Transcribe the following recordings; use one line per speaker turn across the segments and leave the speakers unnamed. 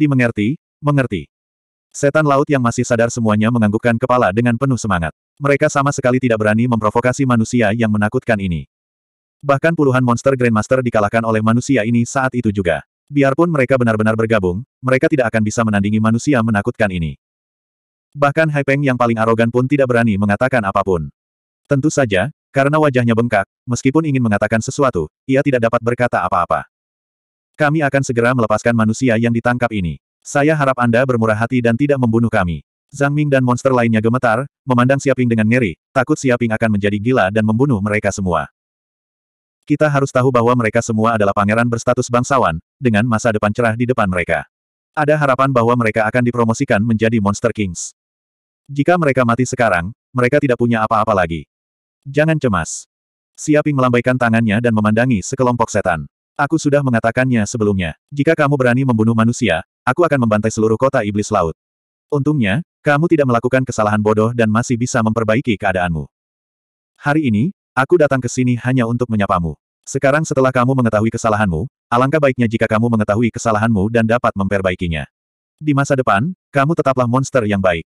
dimengerti, mengerti. Setan laut yang masih sadar semuanya menganggukkan kepala dengan penuh semangat. Mereka sama sekali tidak berani memprovokasi manusia yang menakutkan ini. Bahkan puluhan monster Grandmaster dikalahkan oleh manusia ini saat itu juga. Biarpun mereka benar-benar bergabung, mereka tidak akan bisa menandingi manusia menakutkan ini. Bahkan Hai Peng yang paling arogan pun tidak berani mengatakan apapun. Tentu saja, karena wajahnya bengkak, meskipun ingin mengatakan sesuatu, ia tidak dapat berkata apa-apa. Kami akan segera melepaskan manusia yang ditangkap ini. Saya harap Anda bermurah hati dan tidak membunuh kami. Zhang Ming dan monster lainnya gemetar, memandang Siaping dengan ngeri, takut Siaping akan menjadi gila dan membunuh mereka semua. Kita harus tahu bahwa mereka semua adalah pangeran berstatus bangsawan, dengan masa depan cerah di depan mereka. Ada harapan bahwa mereka akan dipromosikan menjadi Monster Kings. Jika mereka mati sekarang, mereka tidak punya apa-apa lagi. Jangan cemas. Siaping melambaikan tangannya dan memandangi sekelompok setan. Aku sudah mengatakannya sebelumnya. Jika kamu berani membunuh manusia, aku akan membantai seluruh kota iblis laut. Untungnya, kamu tidak melakukan kesalahan bodoh dan masih bisa memperbaiki keadaanmu. Hari ini, aku datang ke sini hanya untuk menyapamu. Sekarang setelah kamu mengetahui kesalahanmu, alangkah baiknya jika kamu mengetahui kesalahanmu dan dapat memperbaikinya. Di masa depan, kamu tetaplah monster yang baik.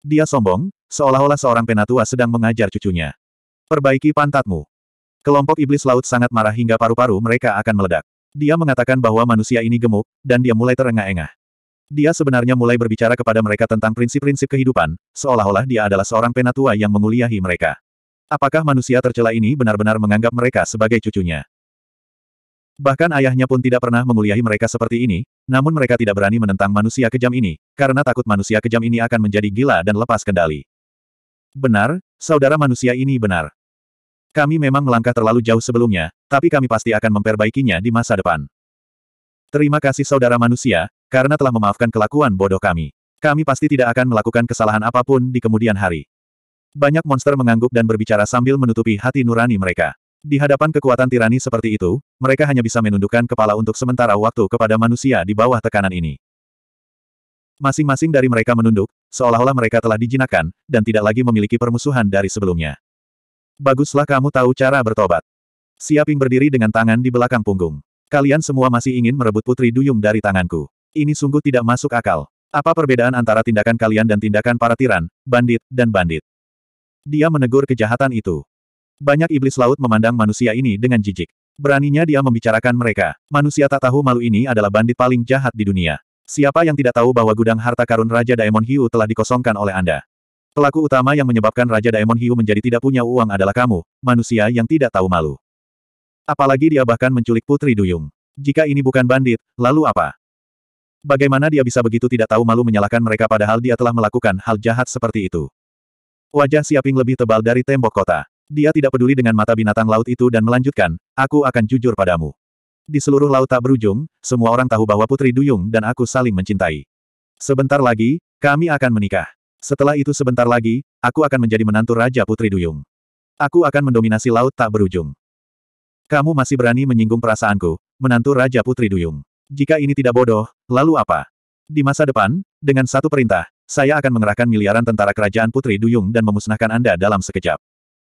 Dia sombong, seolah-olah seorang penatua sedang mengajar cucunya. Perbaiki pantatmu. Kelompok iblis laut sangat marah hingga paru-paru mereka akan meledak. Dia mengatakan bahwa manusia ini gemuk, dan dia mulai terengah-engah. Dia sebenarnya mulai berbicara kepada mereka tentang prinsip-prinsip kehidupan, seolah-olah dia adalah seorang penatua yang menguliahi mereka. Apakah manusia tercela ini benar-benar menganggap mereka sebagai cucunya? Bahkan ayahnya pun tidak pernah menguliahi mereka seperti ini, namun mereka tidak berani menentang manusia kejam ini, karena takut manusia kejam ini akan menjadi gila dan lepas kendali. Benar, saudara manusia ini benar. Kami memang melangkah terlalu jauh sebelumnya, tapi kami pasti akan memperbaikinya di masa depan. Terima kasih saudara manusia, karena telah memaafkan kelakuan bodoh kami. Kami pasti tidak akan melakukan kesalahan apapun di kemudian hari. Banyak monster mengangguk dan berbicara sambil menutupi hati nurani mereka. Di hadapan kekuatan tirani seperti itu, mereka hanya bisa menundukkan kepala untuk sementara waktu kepada manusia di bawah tekanan ini. Masing-masing dari mereka menunduk, seolah-olah mereka telah dijinakkan, dan tidak lagi memiliki permusuhan dari sebelumnya. Baguslah kamu tahu cara bertobat. Siaping berdiri dengan tangan di belakang punggung. Kalian semua masih ingin merebut Putri Duyung dari tanganku. Ini sungguh tidak masuk akal. Apa perbedaan antara tindakan kalian dan tindakan para tiran, bandit, dan bandit? Dia menegur kejahatan itu. Banyak iblis laut memandang manusia ini dengan jijik. Beraninya dia membicarakan mereka. Manusia tak tahu malu ini adalah bandit paling jahat di dunia. Siapa yang tidak tahu bahwa gudang harta karun Raja Daemon Hiu telah dikosongkan oleh Anda? Pelaku utama yang menyebabkan Raja Daemon Hiu menjadi tidak punya uang adalah kamu, manusia yang tidak tahu malu. Apalagi dia bahkan menculik Putri Duyung. Jika ini bukan bandit, lalu apa? Bagaimana dia bisa begitu tidak tahu malu menyalahkan mereka padahal dia telah melakukan hal jahat seperti itu? Wajah Siaping lebih tebal dari tembok kota. Dia tidak peduli dengan mata binatang laut itu dan melanjutkan, aku akan jujur padamu. Di seluruh laut tak berujung, semua orang tahu bahwa Putri Duyung dan aku saling mencintai. Sebentar lagi, kami akan menikah. Setelah itu sebentar lagi, aku akan menjadi menantu Raja Putri Duyung. Aku akan mendominasi laut tak berujung. Kamu masih berani menyinggung perasaanku, menantu Raja Putri Duyung. Jika ini tidak bodoh, lalu apa? Di masa depan, dengan satu perintah, saya akan mengerahkan miliaran tentara kerajaan Putri Duyung dan memusnahkan Anda dalam sekejap.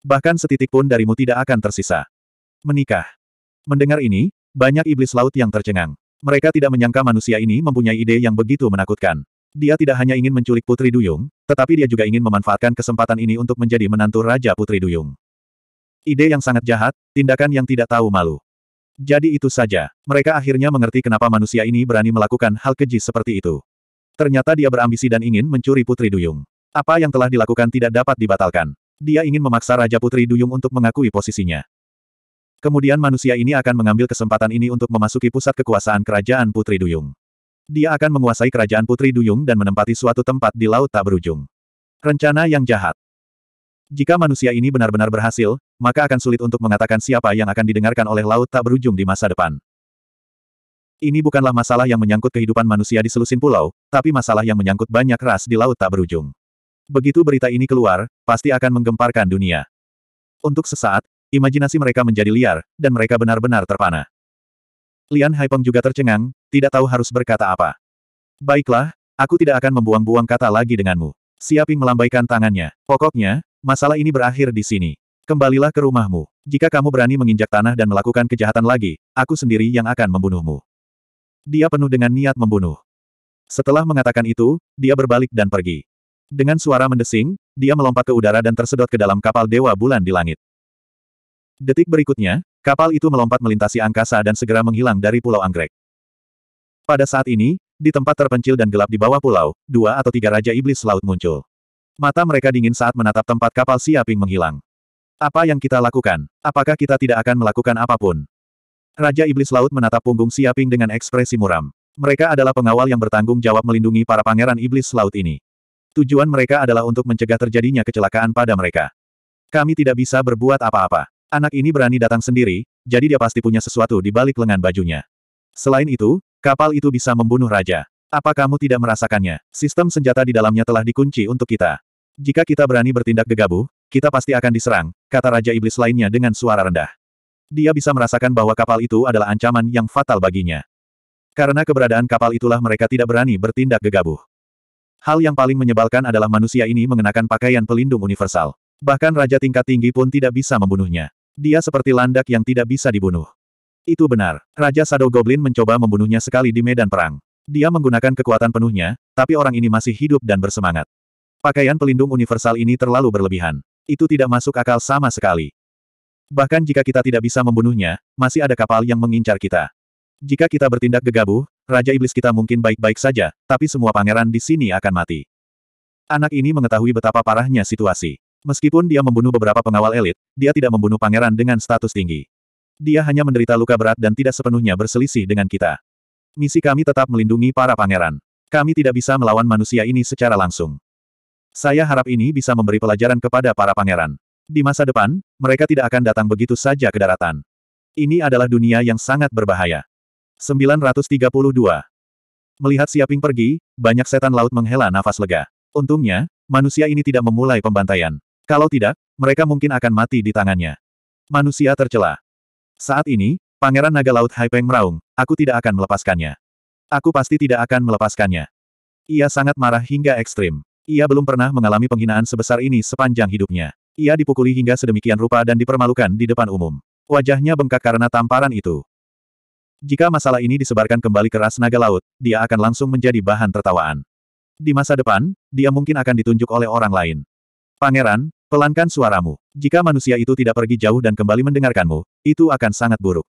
Bahkan setitik pun darimu tidak akan tersisa. Menikah. Mendengar ini, banyak iblis laut yang tercengang. Mereka tidak menyangka manusia ini mempunyai ide yang begitu menakutkan. Dia tidak hanya ingin menculik Putri Duyung, tetapi dia juga ingin memanfaatkan kesempatan ini untuk menjadi menantu Raja Putri Duyung. Ide yang sangat jahat, tindakan yang tidak tahu malu. Jadi itu saja. Mereka akhirnya mengerti kenapa manusia ini berani melakukan hal keji seperti itu. Ternyata dia berambisi dan ingin mencuri Putri Duyung. Apa yang telah dilakukan tidak dapat dibatalkan. Dia ingin memaksa Raja Putri Duyung untuk mengakui posisinya. Kemudian manusia ini akan mengambil kesempatan ini untuk memasuki pusat kekuasaan kerajaan Putri Duyung. Dia akan menguasai kerajaan Putri Duyung dan menempati suatu tempat di laut tak berujung. Rencana yang jahat. Jika manusia ini benar-benar berhasil, maka akan sulit untuk mengatakan siapa yang akan didengarkan oleh laut tak berujung di masa depan. Ini bukanlah masalah yang menyangkut kehidupan manusia di selusin pulau, tapi masalah yang menyangkut banyak ras di laut tak berujung. Begitu berita ini keluar, pasti akan menggemparkan dunia. Untuk sesaat, imajinasi mereka menjadi liar, dan mereka benar-benar terpana. Lian Haipeng juga tercengang, tidak tahu harus berkata apa. Baiklah, aku tidak akan membuang-buang kata lagi denganmu. Siaping melambaikan tangannya. Pokoknya, masalah ini berakhir di sini. Kembalilah ke rumahmu. Jika kamu berani menginjak tanah dan melakukan kejahatan lagi, aku sendiri yang akan membunuhmu. Dia penuh dengan niat membunuh. Setelah mengatakan itu, dia berbalik dan pergi. Dengan suara mendesing, dia melompat ke udara dan tersedot ke dalam kapal Dewa Bulan di langit. Detik berikutnya, Kapal itu melompat melintasi angkasa dan segera menghilang dari Pulau Anggrek. Pada saat ini, di tempat terpencil dan gelap di bawah pulau, dua atau tiga Raja Iblis Laut muncul. Mata mereka dingin saat menatap tempat kapal Siaping menghilang. Apa yang kita lakukan? Apakah kita tidak akan melakukan apapun? Raja Iblis Laut menatap punggung Siaping dengan ekspresi muram. Mereka adalah pengawal yang bertanggung jawab melindungi para pangeran Iblis Laut ini. Tujuan mereka adalah untuk mencegah terjadinya kecelakaan pada mereka. Kami tidak bisa berbuat apa-apa. Anak ini berani datang sendiri, jadi dia pasti punya sesuatu di balik lengan bajunya. Selain itu, kapal itu bisa membunuh raja. Apa kamu tidak merasakannya? Sistem senjata di dalamnya telah dikunci untuk kita. Jika kita berani bertindak gegabah, kita pasti akan diserang, kata Raja Iblis lainnya dengan suara rendah. Dia bisa merasakan bahwa kapal itu adalah ancaman yang fatal baginya. Karena keberadaan kapal itulah mereka tidak berani bertindak gegabah. Hal yang paling menyebalkan adalah manusia ini mengenakan pakaian pelindung universal. Bahkan raja tingkat tinggi pun tidak bisa membunuhnya. Dia seperti landak yang tidak bisa dibunuh. Itu benar, Raja Shadow Goblin mencoba membunuhnya sekali di medan perang. Dia menggunakan kekuatan penuhnya, tapi orang ini masih hidup dan bersemangat. Pakaian pelindung universal ini terlalu berlebihan. Itu tidak masuk akal sama sekali. Bahkan jika kita tidak bisa membunuhnya, masih ada kapal yang mengincar kita. Jika kita bertindak gegabah, Raja Iblis kita mungkin baik-baik saja, tapi semua pangeran di sini akan mati. Anak ini mengetahui betapa parahnya situasi. Meskipun dia membunuh beberapa pengawal elit, dia tidak membunuh pangeran dengan status tinggi. Dia hanya menderita luka berat dan tidak sepenuhnya berselisih dengan kita. Misi kami tetap melindungi para pangeran. Kami tidak bisa melawan manusia ini secara langsung. Saya harap ini bisa memberi pelajaran kepada para pangeran. Di masa depan, mereka tidak akan datang begitu saja ke daratan. Ini adalah dunia yang sangat berbahaya. 932. Melihat Siaping pergi, banyak setan laut menghela nafas lega. Untungnya, manusia ini tidak memulai pembantaian. Kalau tidak, mereka mungkin akan mati di tangannya. Manusia tercela. Saat ini, Pangeran Naga Laut Haipeng meraung, aku tidak akan melepaskannya. Aku pasti tidak akan melepaskannya. Ia sangat marah hingga ekstrim. Ia belum pernah mengalami penghinaan sebesar ini sepanjang hidupnya. Ia dipukuli hingga sedemikian rupa dan dipermalukan di depan umum. Wajahnya bengkak karena tamparan itu. Jika masalah ini disebarkan kembali ke ras naga laut, dia akan langsung menjadi bahan tertawaan. Di masa depan, dia mungkin akan ditunjuk oleh orang lain. Pangeran, pelankan suaramu. Jika manusia itu tidak pergi jauh dan kembali mendengarkanmu, itu akan sangat buruk.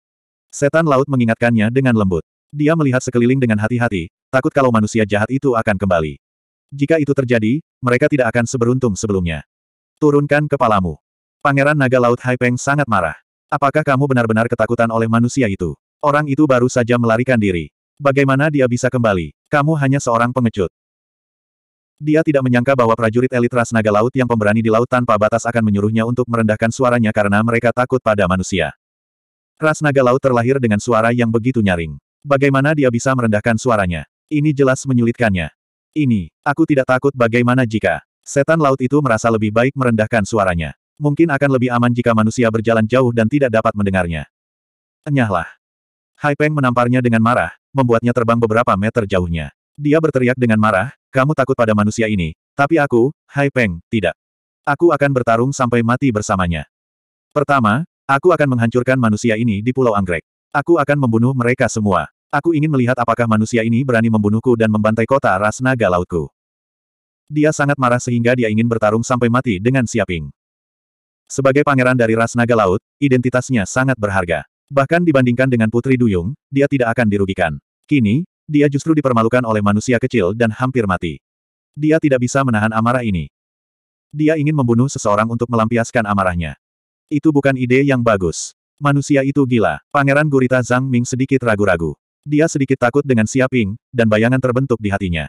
Setan laut mengingatkannya dengan lembut. Dia melihat sekeliling dengan hati-hati, takut kalau manusia jahat itu akan kembali. Jika itu terjadi, mereka tidak akan seberuntung sebelumnya. Turunkan kepalamu. Pangeran Naga Laut Haipeng sangat marah. Apakah kamu benar-benar ketakutan oleh manusia itu? Orang itu baru saja melarikan diri. Bagaimana dia bisa kembali? Kamu hanya seorang pengecut. Dia tidak menyangka bahwa prajurit elit ras naga laut yang pemberani di laut tanpa batas akan menyuruhnya untuk merendahkan suaranya karena mereka takut pada manusia. Ras naga laut terlahir dengan suara yang begitu nyaring. Bagaimana dia bisa merendahkan suaranya? Ini jelas menyulitkannya. Ini, aku tidak takut bagaimana jika setan laut itu merasa lebih baik merendahkan suaranya. Mungkin akan lebih aman jika manusia berjalan jauh dan tidak dapat mendengarnya. Enyahlah. Hai Peng menamparnya dengan marah, membuatnya terbang beberapa meter jauhnya. Dia berteriak dengan marah, kamu takut pada manusia ini, tapi aku, Hai Peng, tidak. Aku akan bertarung sampai mati bersamanya. Pertama, aku akan menghancurkan manusia ini di Pulau Anggrek. Aku akan membunuh mereka semua. Aku ingin melihat apakah manusia ini berani membunuhku dan membantai kota ras naga lautku. Dia sangat marah sehingga dia ingin bertarung sampai mati dengan Siaping. Sebagai pangeran dari ras naga laut, identitasnya sangat berharga. Bahkan dibandingkan dengan Putri Duyung, dia tidak akan dirugikan. Kini, dia justru dipermalukan oleh manusia kecil dan hampir mati. Dia tidak bisa menahan amarah ini. Dia ingin membunuh seseorang untuk melampiaskan amarahnya. Itu bukan ide yang bagus. Manusia itu gila. Pangeran Gurita Zhang Ming sedikit ragu-ragu. Dia sedikit takut dengan Siaping, dan bayangan terbentuk di hatinya.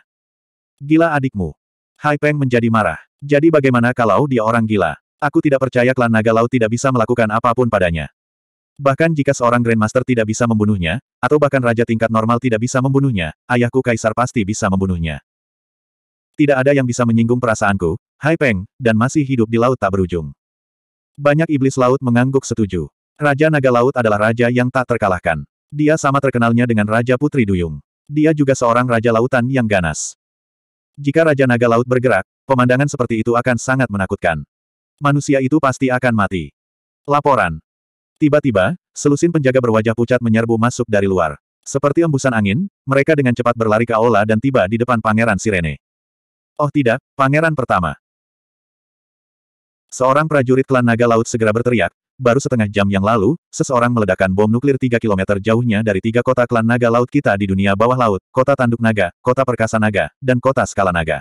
Gila adikmu. Hai Peng menjadi marah. Jadi bagaimana kalau dia orang gila? Aku tidak percaya klan naga laut tidak bisa melakukan apapun padanya. Bahkan jika seorang Grandmaster tidak bisa membunuhnya, atau bahkan Raja tingkat normal tidak bisa membunuhnya, ayahku Kaisar pasti bisa membunuhnya. Tidak ada yang bisa menyinggung perasaanku, Hai Peng, dan masih hidup di laut tak berujung. Banyak iblis laut mengangguk setuju. Raja Naga Laut adalah raja yang tak terkalahkan. Dia sama terkenalnya dengan Raja Putri Duyung. Dia juga seorang Raja Lautan yang ganas. Jika Raja Naga Laut bergerak, pemandangan seperti itu akan sangat menakutkan. Manusia itu pasti akan mati. Laporan, Tiba-tiba, selusin penjaga berwajah pucat menyerbu masuk dari luar. Seperti embusan angin, mereka dengan cepat berlari ke aula dan tiba di depan Pangeran Sirene. Oh tidak, Pangeran pertama. Seorang prajurit klan naga laut segera berteriak, baru setengah jam yang lalu, seseorang meledakkan bom nuklir 3 km jauhnya dari tiga kota klan naga laut kita di dunia bawah laut, kota Tanduk Naga, kota Perkasa Naga, dan kota Skala Naga.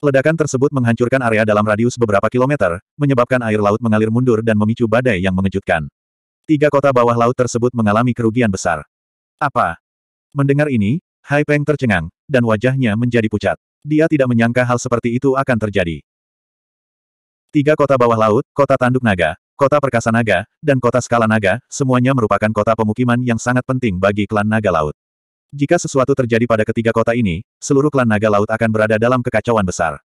Ledakan tersebut menghancurkan area dalam radius beberapa kilometer, menyebabkan air laut mengalir mundur dan memicu badai yang mengejutkan. Tiga kota bawah laut tersebut mengalami kerugian besar. Apa? Mendengar ini, Hai Peng tercengang, dan wajahnya menjadi pucat. Dia tidak menyangka hal seperti itu akan terjadi. Tiga kota bawah laut, kota tanduk naga, kota perkasa naga, dan kota skala naga, semuanya merupakan kota pemukiman yang sangat penting bagi klan naga laut. Jika sesuatu terjadi pada ketiga kota ini, seluruh klan naga laut akan berada dalam kekacauan besar.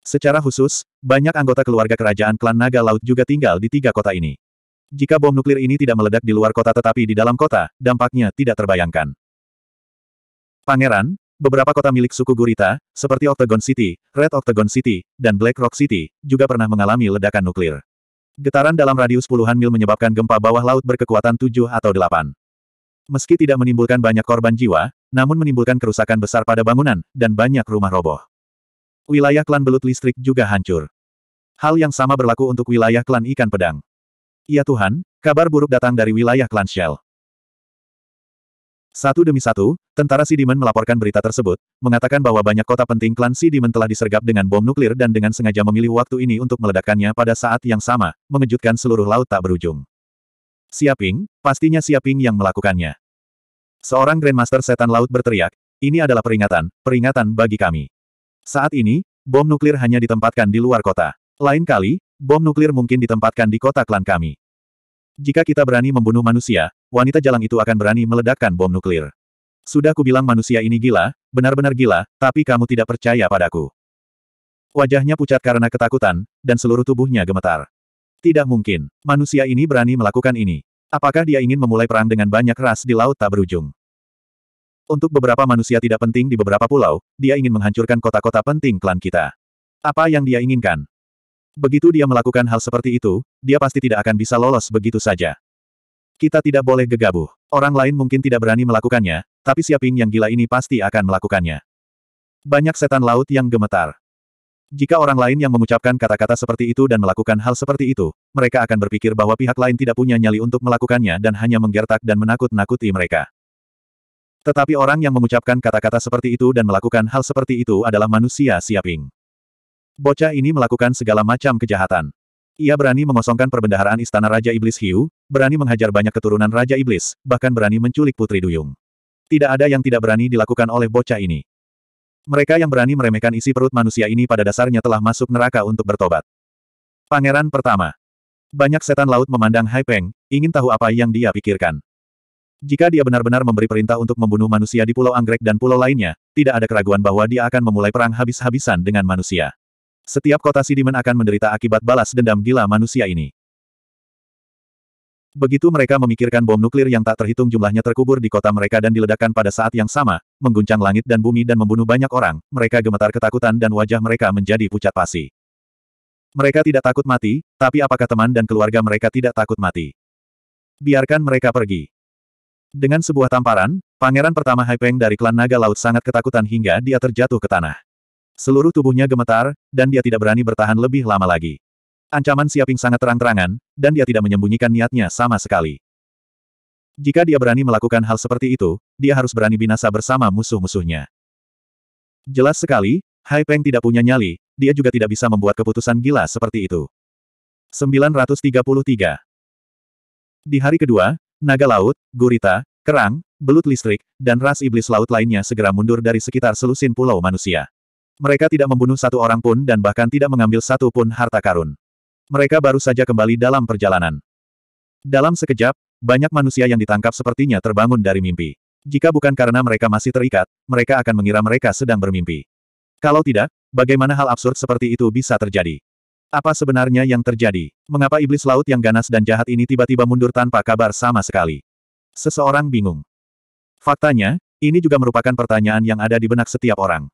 Secara khusus, banyak anggota keluarga kerajaan klan naga laut juga tinggal di tiga kota ini. Jika bom nuklir ini tidak meledak di luar kota tetapi di dalam kota, dampaknya tidak terbayangkan. Pangeran, beberapa kota milik suku Gurita, seperti Octagon City, Red Octagon City, dan Black Rock City, juga pernah mengalami ledakan nuklir. Getaran dalam radius puluhan mil menyebabkan gempa bawah laut berkekuatan 7 atau 8. Meski tidak menimbulkan banyak korban jiwa, namun menimbulkan kerusakan besar pada bangunan, dan banyak rumah roboh. Wilayah klan belut listrik juga hancur. Hal yang sama berlaku untuk wilayah klan ikan pedang. Ya Tuhan, kabar buruk datang dari wilayah klan Shell. Satu demi satu, tentara Sidiman melaporkan berita tersebut, mengatakan bahwa banyak kota penting klan Sidiman telah disergap dengan bom nuklir dan dengan sengaja memilih waktu ini untuk meledakkannya pada saat yang sama, mengejutkan seluruh laut tak berujung. Siaping, pastinya Siaping yang melakukannya. Seorang Grandmaster Setan Laut berteriak, ini adalah peringatan, peringatan bagi kami. Saat ini, bom nuklir hanya ditempatkan di luar kota. Lain kali, Bom nuklir mungkin ditempatkan di kota klan kami. Jika kita berani membunuh manusia, wanita jalang itu akan berani meledakkan bom nuklir. Sudah kubilang manusia ini gila, benar-benar gila, tapi kamu tidak percaya padaku. Wajahnya pucat karena ketakutan, dan seluruh tubuhnya gemetar. Tidak mungkin, manusia ini berani melakukan ini. Apakah dia ingin memulai perang dengan banyak ras di laut tak berujung? Untuk beberapa manusia tidak penting di beberapa pulau, dia ingin menghancurkan kota-kota penting klan kita. Apa yang dia inginkan? Begitu dia melakukan hal seperti itu, dia pasti tidak akan bisa lolos begitu saja. Kita tidak boleh gegabah. Orang lain mungkin tidak berani melakukannya, tapi Siaping yang gila ini pasti akan melakukannya. Banyak setan laut yang gemetar. Jika orang lain yang mengucapkan kata-kata seperti itu dan melakukan hal seperti itu, mereka akan berpikir bahwa pihak lain tidak punya nyali untuk melakukannya dan hanya menggertak dan menakut-nakuti mereka. Tetapi orang yang mengucapkan kata-kata seperti itu dan melakukan hal seperti itu adalah manusia Siaping. Bocah ini melakukan segala macam kejahatan. Ia berani mengosongkan perbendaharaan istana Raja Iblis Hiu, berani menghajar banyak keturunan Raja Iblis, bahkan berani menculik Putri Duyung. Tidak ada yang tidak berani dilakukan oleh bocah ini. Mereka yang berani meremehkan isi perut manusia ini pada dasarnya telah masuk neraka untuk bertobat. Pangeran pertama. Banyak setan laut memandang Hai Peng, ingin tahu apa yang dia pikirkan. Jika dia benar-benar memberi perintah untuk membunuh manusia di Pulau Anggrek dan pulau lainnya, tidak ada keraguan bahwa dia akan memulai perang habis-habisan dengan manusia. Setiap kota Sidimen akan menderita akibat balas dendam gila manusia ini. Begitu mereka memikirkan bom nuklir yang tak terhitung jumlahnya terkubur di kota mereka dan diledakkan pada saat yang sama, mengguncang langit dan bumi dan membunuh banyak orang, mereka gemetar ketakutan dan wajah mereka menjadi pucat pasi. Mereka tidak takut mati, tapi apakah teman dan keluarga mereka tidak takut mati? Biarkan mereka pergi. Dengan sebuah tamparan, pangeran pertama Haipeng dari klan Naga Laut sangat ketakutan hingga dia terjatuh ke tanah. Seluruh tubuhnya gemetar, dan dia tidak berani bertahan lebih lama lagi. Ancaman Siaping sangat terang-terangan, dan dia tidak menyembunyikan niatnya sama sekali. Jika dia berani melakukan hal seperti itu, dia harus berani binasa bersama musuh-musuhnya. Jelas sekali, Hai Peng tidak punya nyali, dia juga tidak bisa membuat keputusan gila seperti itu. 933 Di hari kedua, naga laut, gurita, kerang, belut listrik, dan ras iblis laut lainnya segera mundur dari sekitar selusin pulau manusia. Mereka tidak membunuh satu orang pun dan bahkan tidak mengambil satu pun harta karun. Mereka baru saja kembali dalam perjalanan. Dalam sekejap, banyak manusia yang ditangkap sepertinya terbangun dari mimpi. Jika bukan karena mereka masih terikat, mereka akan mengira mereka sedang bermimpi. Kalau tidak, bagaimana hal absurd seperti itu bisa terjadi? Apa sebenarnya yang terjadi? Mengapa iblis laut yang ganas dan jahat ini tiba-tiba mundur tanpa kabar sama sekali? Seseorang bingung. Faktanya, ini juga merupakan pertanyaan yang ada di benak setiap orang.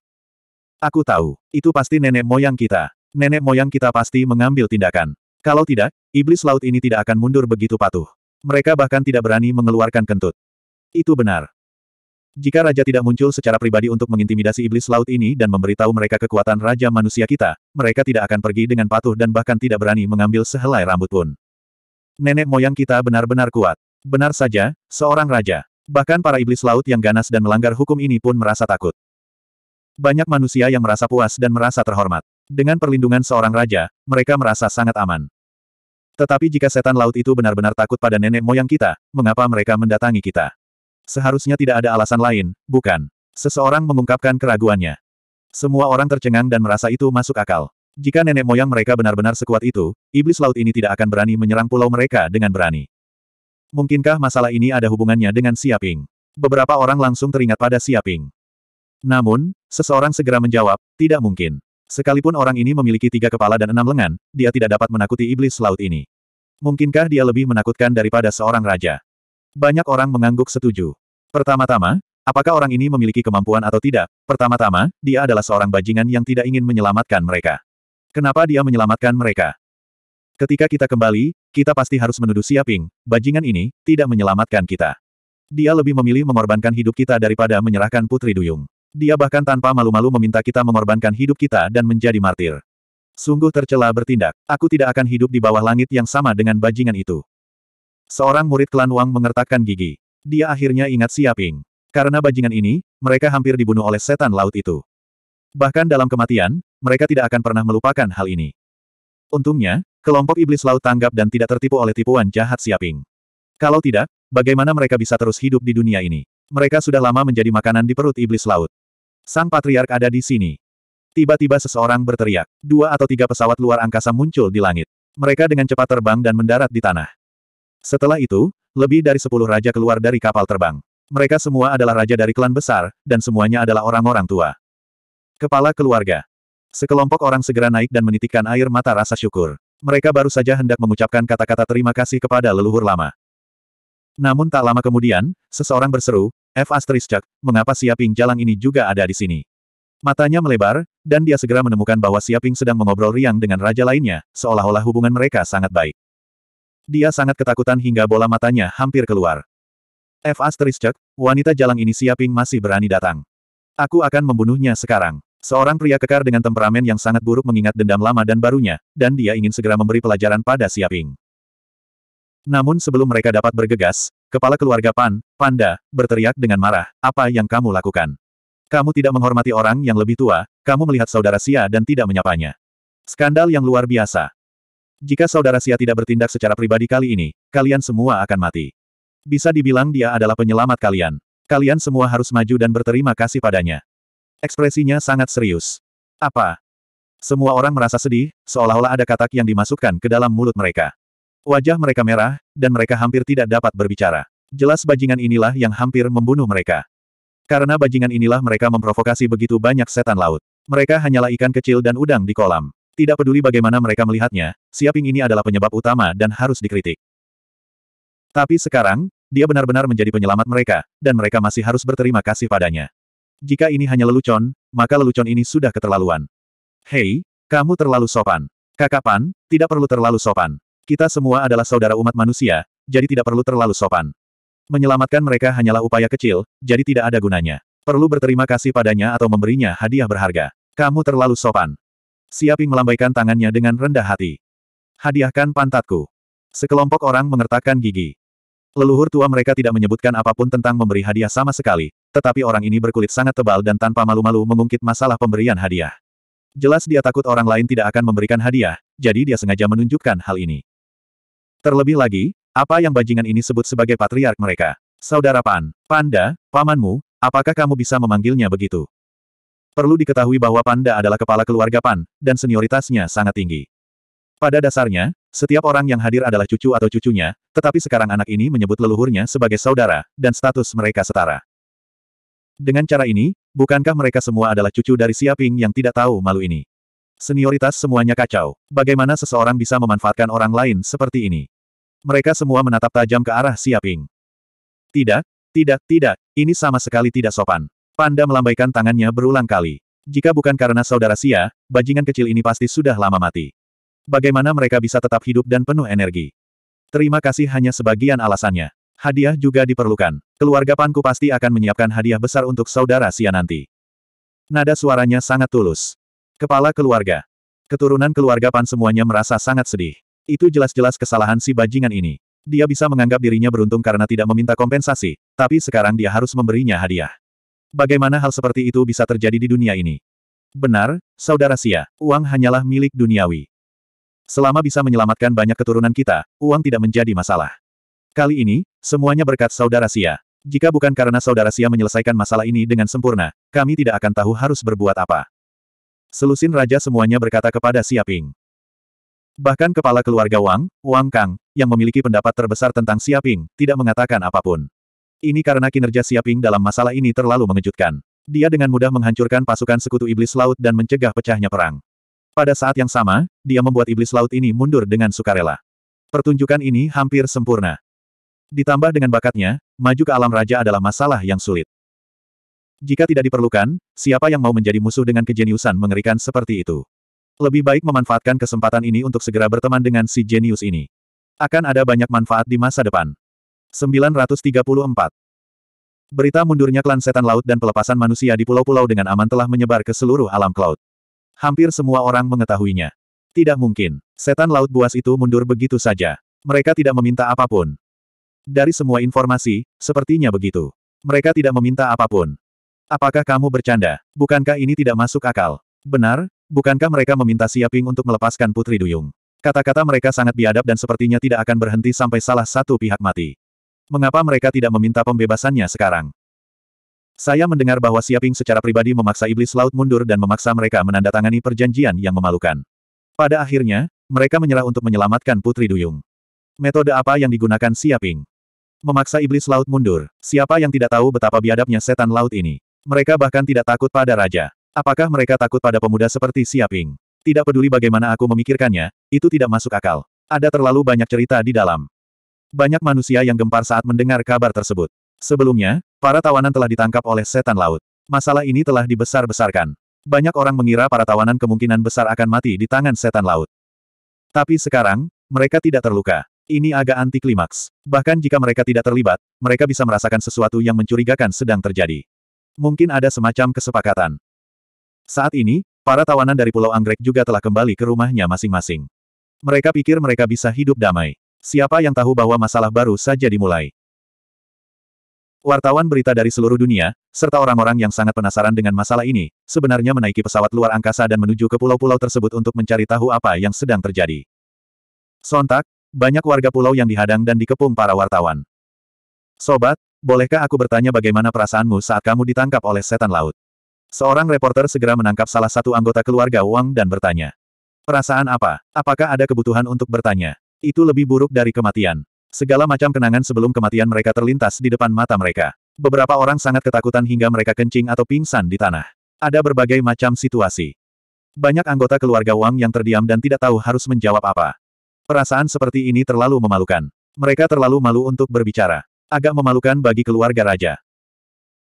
Aku tahu, itu pasti nenek moyang kita. Nenek moyang kita pasti mengambil tindakan. Kalau tidak, iblis laut ini tidak akan mundur begitu patuh. Mereka bahkan tidak berani mengeluarkan kentut. Itu benar. Jika raja tidak muncul secara pribadi untuk mengintimidasi iblis laut ini dan memberitahu mereka kekuatan raja manusia kita, mereka tidak akan pergi dengan patuh dan bahkan tidak berani mengambil sehelai rambut pun. Nenek moyang kita benar-benar kuat. Benar saja, seorang raja. Bahkan para iblis laut yang ganas dan melanggar hukum ini pun merasa takut. Banyak manusia yang merasa puas dan merasa terhormat. Dengan perlindungan seorang raja, mereka merasa sangat aman. Tetapi jika setan laut itu benar-benar takut pada nenek moyang kita, mengapa mereka mendatangi kita? Seharusnya tidak ada alasan lain, bukan? Seseorang mengungkapkan keraguannya. Semua orang tercengang dan merasa itu masuk akal. Jika nenek moyang mereka benar-benar sekuat itu, iblis laut ini tidak akan berani menyerang pulau mereka dengan berani. Mungkinkah masalah ini ada hubungannya dengan Siaping? Beberapa orang langsung teringat pada Siaping. Namun, seseorang segera menjawab, tidak mungkin. Sekalipun orang ini memiliki tiga kepala dan enam lengan, dia tidak dapat menakuti iblis laut ini. Mungkinkah dia lebih menakutkan daripada seorang raja? Banyak orang mengangguk setuju. Pertama-tama, apakah orang ini memiliki kemampuan atau tidak? Pertama-tama, dia adalah seorang bajingan yang tidak ingin menyelamatkan mereka. Kenapa dia menyelamatkan mereka? Ketika kita kembali, kita pasti harus menuduh Siaping, bajingan ini, tidak menyelamatkan kita. Dia lebih memilih mengorbankan hidup kita daripada menyerahkan Putri Duyung. Dia bahkan tanpa malu-malu meminta kita mengorbankan hidup kita dan menjadi martir. Sungguh tercela bertindak. Aku tidak akan hidup di bawah langit yang sama dengan bajingan itu. Seorang murid klan Wang mengertakkan gigi. Dia akhirnya ingat Siaping. Karena bajingan ini, mereka hampir dibunuh oleh setan laut itu. Bahkan dalam kematian, mereka tidak akan pernah melupakan hal ini. Untungnya, kelompok iblis laut tanggap dan tidak tertipu oleh tipuan jahat Siaping. Kalau tidak, bagaimana mereka bisa terus hidup di dunia ini? Mereka sudah lama menjadi makanan di perut iblis laut. Sang Patriark ada di sini. Tiba-tiba seseorang berteriak. Dua atau tiga pesawat luar angkasa muncul di langit. Mereka dengan cepat terbang dan mendarat di tanah. Setelah itu, lebih dari sepuluh raja keluar dari kapal terbang. Mereka semua adalah raja dari klan besar, dan semuanya adalah orang-orang tua. Kepala keluarga. Sekelompok orang segera naik dan menitikkan air mata rasa syukur. Mereka baru saja hendak mengucapkan kata-kata terima kasih kepada leluhur lama. Namun tak lama kemudian, seseorang berseru, F asteriskak, mengapa Siaping Jalang ini juga ada di sini? Matanya melebar, dan dia segera menemukan bahwa Siaping sedang mengobrol riang dengan raja lainnya, seolah-olah hubungan mereka sangat baik. Dia sangat ketakutan hingga bola matanya hampir keluar. F asteriskak, wanita jalang ini Siaping masih berani datang. Aku akan membunuhnya sekarang. Seorang pria kekar dengan temperamen yang sangat buruk mengingat dendam lama dan barunya, dan dia ingin segera memberi pelajaran pada Siaping. Namun sebelum mereka dapat bergegas, kepala keluarga Pan, Panda, berteriak dengan marah, apa yang kamu lakukan? Kamu tidak menghormati orang yang lebih tua, kamu melihat saudara Sia dan tidak menyapanya. Skandal yang luar biasa. Jika saudara Sia tidak bertindak secara pribadi kali ini, kalian semua akan mati. Bisa dibilang dia adalah penyelamat kalian. Kalian semua harus maju dan berterima kasih padanya. Ekspresinya sangat serius. Apa? Semua orang merasa sedih, seolah-olah ada katak yang dimasukkan ke dalam mulut mereka. Wajah mereka merah, dan mereka hampir tidak dapat berbicara. Jelas bajingan inilah yang hampir membunuh mereka. Karena bajingan inilah mereka memprovokasi begitu banyak setan laut. Mereka hanyalah ikan kecil dan udang di kolam. Tidak peduli bagaimana mereka melihatnya, Siaping ini adalah penyebab utama dan harus dikritik. Tapi sekarang, dia benar-benar menjadi penyelamat mereka, dan mereka masih harus berterima kasih padanya. Jika ini hanya lelucon, maka lelucon ini sudah keterlaluan. Hei, kamu terlalu sopan. Kakapan, tidak perlu terlalu sopan. Kita semua adalah saudara umat manusia, jadi tidak perlu terlalu sopan. Menyelamatkan mereka hanyalah upaya kecil, jadi tidak ada gunanya. Perlu berterima kasih padanya atau memberinya hadiah berharga. Kamu terlalu sopan. Siaping melambaikan tangannya dengan rendah hati. Hadiahkan pantatku. Sekelompok orang mengertakkan gigi. Leluhur tua mereka tidak menyebutkan apapun tentang memberi hadiah sama sekali, tetapi orang ini berkulit sangat tebal dan tanpa malu-malu mengungkit masalah pemberian hadiah. Jelas dia takut orang lain tidak akan memberikan hadiah, jadi dia sengaja menunjukkan hal ini. Terlebih lagi, apa yang bajingan ini sebut sebagai patriark mereka? Saudara Pan, Panda, pamanmu, apakah kamu bisa memanggilnya begitu? Perlu diketahui bahwa Panda adalah kepala keluarga Pan, dan senioritasnya sangat tinggi. Pada dasarnya, setiap orang yang hadir adalah cucu atau cucunya, tetapi sekarang anak ini menyebut leluhurnya sebagai saudara, dan status mereka setara. Dengan cara ini, bukankah mereka semua adalah cucu dari Siaping yang tidak tahu malu ini? Senioritas semuanya kacau. Bagaimana seseorang bisa memanfaatkan orang lain seperti ini? Mereka semua menatap tajam ke arah Siaping. Tidak, tidak, tidak, ini sama sekali tidak sopan. Panda melambaikan tangannya berulang kali. Jika bukan karena saudara Sia, bajingan kecil ini pasti sudah lama mati. Bagaimana mereka bisa tetap hidup dan penuh energi? Terima kasih hanya sebagian alasannya. Hadiah juga diperlukan. Keluarga Panku pasti akan menyiapkan hadiah besar untuk saudara Sia nanti. Nada suaranya sangat tulus. Kepala keluarga. Keturunan keluarga Pan semuanya merasa sangat sedih. Itu jelas-jelas kesalahan si bajingan ini. Dia bisa menganggap dirinya beruntung karena tidak meminta kompensasi, tapi sekarang dia harus memberinya hadiah. Bagaimana hal seperti itu bisa terjadi di dunia ini? Benar, Saudara Sia, uang hanyalah milik duniawi. Selama bisa menyelamatkan banyak keturunan kita, uang tidak menjadi masalah. Kali ini, semuanya berkat Saudara Sia. Jika bukan karena Saudara Sia menyelesaikan masalah ini dengan sempurna, kami tidak akan tahu harus berbuat apa. Selusin Raja semuanya berkata kepada Siaping. Bahkan kepala keluarga Wang, Wang Kang, yang memiliki pendapat terbesar tentang Siaping, tidak mengatakan apapun. Ini karena kinerja Siaping dalam masalah ini terlalu mengejutkan. Dia dengan mudah menghancurkan pasukan sekutu iblis laut dan mencegah pecahnya perang. Pada saat yang sama, dia membuat iblis laut ini mundur dengan sukarela. Pertunjukan ini hampir sempurna. Ditambah dengan bakatnya, maju ke alam raja adalah masalah yang sulit. Jika tidak diperlukan, siapa yang mau menjadi musuh dengan kejeniusan mengerikan seperti itu? Lebih baik memanfaatkan kesempatan ini untuk segera berteman dengan si jenius ini. Akan ada banyak manfaat di masa depan. 934. Berita mundurnya klan setan laut dan pelepasan manusia di pulau-pulau dengan aman telah menyebar ke seluruh alam cloud. Hampir semua orang mengetahuinya. Tidak mungkin. Setan laut buas itu mundur begitu saja. Mereka tidak meminta apapun. Dari semua informasi, sepertinya begitu. Mereka tidak meminta apapun. Apakah kamu bercanda? Bukankah ini tidak masuk akal? Benar, Bukankah mereka meminta Siaping untuk melepaskan Putri Duyung? Kata-kata mereka sangat biadab dan sepertinya tidak akan berhenti sampai salah satu pihak mati. Mengapa mereka tidak meminta pembebasannya sekarang? Saya mendengar bahwa Siaping secara pribadi memaksa Iblis Laut mundur dan memaksa mereka menandatangani perjanjian yang memalukan. Pada akhirnya, mereka menyerah untuk menyelamatkan Putri Duyung. Metode apa yang digunakan Siaping? Memaksa Iblis Laut mundur. Siapa yang tidak tahu betapa biadabnya setan laut ini? Mereka bahkan tidak takut pada raja. Apakah mereka takut pada pemuda seperti Siaping? Tidak peduli bagaimana aku memikirkannya, itu tidak masuk akal. Ada terlalu banyak cerita di dalam. Banyak manusia yang gempar saat mendengar kabar tersebut. Sebelumnya, para tawanan telah ditangkap oleh setan laut. Masalah ini telah dibesar-besarkan. Banyak orang mengira para tawanan kemungkinan besar akan mati di tangan setan laut. Tapi sekarang, mereka tidak terluka. Ini agak anti klimaks. Bahkan jika mereka tidak terlibat, mereka bisa merasakan sesuatu yang mencurigakan sedang terjadi. Mungkin ada semacam kesepakatan. Saat ini, para tawanan dari Pulau Anggrek juga telah kembali ke rumahnya masing-masing. Mereka pikir mereka bisa hidup damai. Siapa yang tahu bahwa masalah baru saja dimulai? Wartawan berita dari seluruh dunia, serta orang-orang yang sangat penasaran dengan masalah ini, sebenarnya menaiki pesawat luar angkasa dan menuju ke pulau-pulau tersebut untuk mencari tahu apa yang sedang terjadi. Sontak, banyak warga pulau yang dihadang dan dikepung para wartawan. Sobat, bolehkah aku bertanya bagaimana perasaanmu saat kamu ditangkap oleh setan laut? Seorang reporter segera menangkap salah satu anggota keluarga Wang dan bertanya. Perasaan apa? Apakah ada kebutuhan untuk bertanya? Itu lebih buruk dari kematian. Segala macam kenangan sebelum kematian mereka terlintas di depan mata mereka. Beberapa orang sangat ketakutan hingga mereka kencing atau pingsan di tanah. Ada berbagai macam situasi. Banyak anggota keluarga Wang yang terdiam dan tidak tahu harus menjawab apa. Perasaan seperti ini terlalu memalukan. Mereka terlalu malu untuk berbicara. Agak memalukan bagi keluarga raja.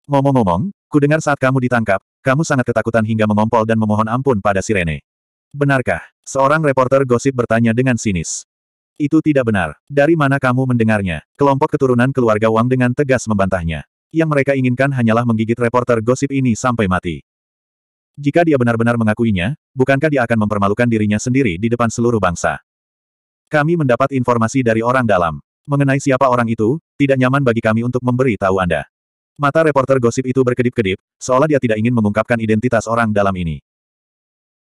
Ngomong-ngomong, ku dengar saat kamu ditangkap, kamu sangat ketakutan hingga mengompol dan memohon ampun pada Sirene. Benarkah? Seorang reporter gosip bertanya dengan sinis. Itu tidak benar. Dari mana kamu mendengarnya? Kelompok keturunan keluarga Wang dengan tegas membantahnya. Yang mereka inginkan hanyalah menggigit reporter gosip ini sampai mati. Jika dia benar-benar mengakuinya, bukankah dia akan mempermalukan dirinya sendiri di depan seluruh bangsa? Kami mendapat informasi dari orang dalam. Mengenai siapa orang itu, tidak nyaman bagi kami untuk memberi tahu Anda. Mata reporter gosip itu berkedip-kedip, seolah dia tidak ingin mengungkapkan identitas orang dalam ini.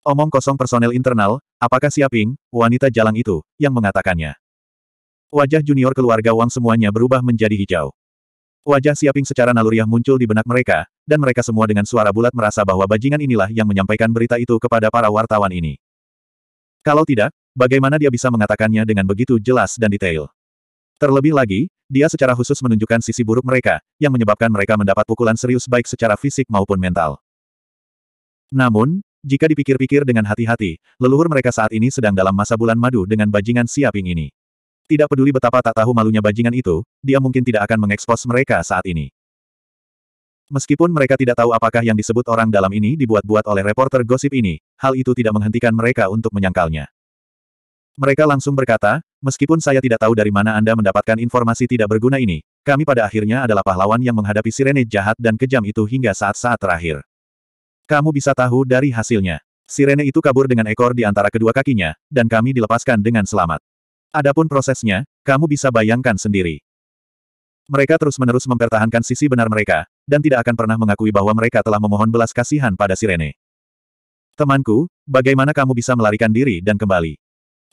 Omong kosong personel internal, apakah Siaping, wanita jalang itu, yang mengatakannya. Wajah junior keluarga Wang semuanya berubah menjadi hijau. Wajah Siaping secara naluriah muncul di benak mereka, dan mereka semua dengan suara bulat merasa bahwa bajingan inilah yang menyampaikan berita itu kepada para wartawan ini. Kalau tidak, bagaimana dia bisa mengatakannya dengan begitu jelas dan detail? Terlebih lagi, dia secara khusus menunjukkan sisi buruk mereka, yang menyebabkan mereka mendapat pukulan serius baik secara fisik maupun mental. Namun, jika dipikir-pikir dengan hati-hati, leluhur mereka saat ini sedang dalam masa bulan madu dengan bajingan siaping ini. Tidak peduli betapa tak tahu malunya bajingan itu, dia mungkin tidak akan mengekspos mereka saat ini. Meskipun mereka tidak tahu apakah yang disebut orang dalam ini dibuat-buat oleh reporter gosip ini, hal itu tidak menghentikan mereka untuk menyangkalnya. Mereka langsung berkata, meskipun saya tidak tahu dari mana Anda mendapatkan informasi tidak berguna ini, kami pada akhirnya adalah pahlawan yang menghadapi sirene jahat dan kejam itu hingga saat-saat terakhir. Kamu bisa tahu dari hasilnya. Sirene itu kabur dengan ekor di antara kedua kakinya, dan kami dilepaskan dengan selamat. Adapun prosesnya, kamu bisa bayangkan sendiri. Mereka terus-menerus mempertahankan sisi benar mereka, dan tidak akan pernah mengakui bahwa mereka telah memohon belas kasihan pada Sirene. Temanku, bagaimana kamu bisa melarikan diri dan kembali?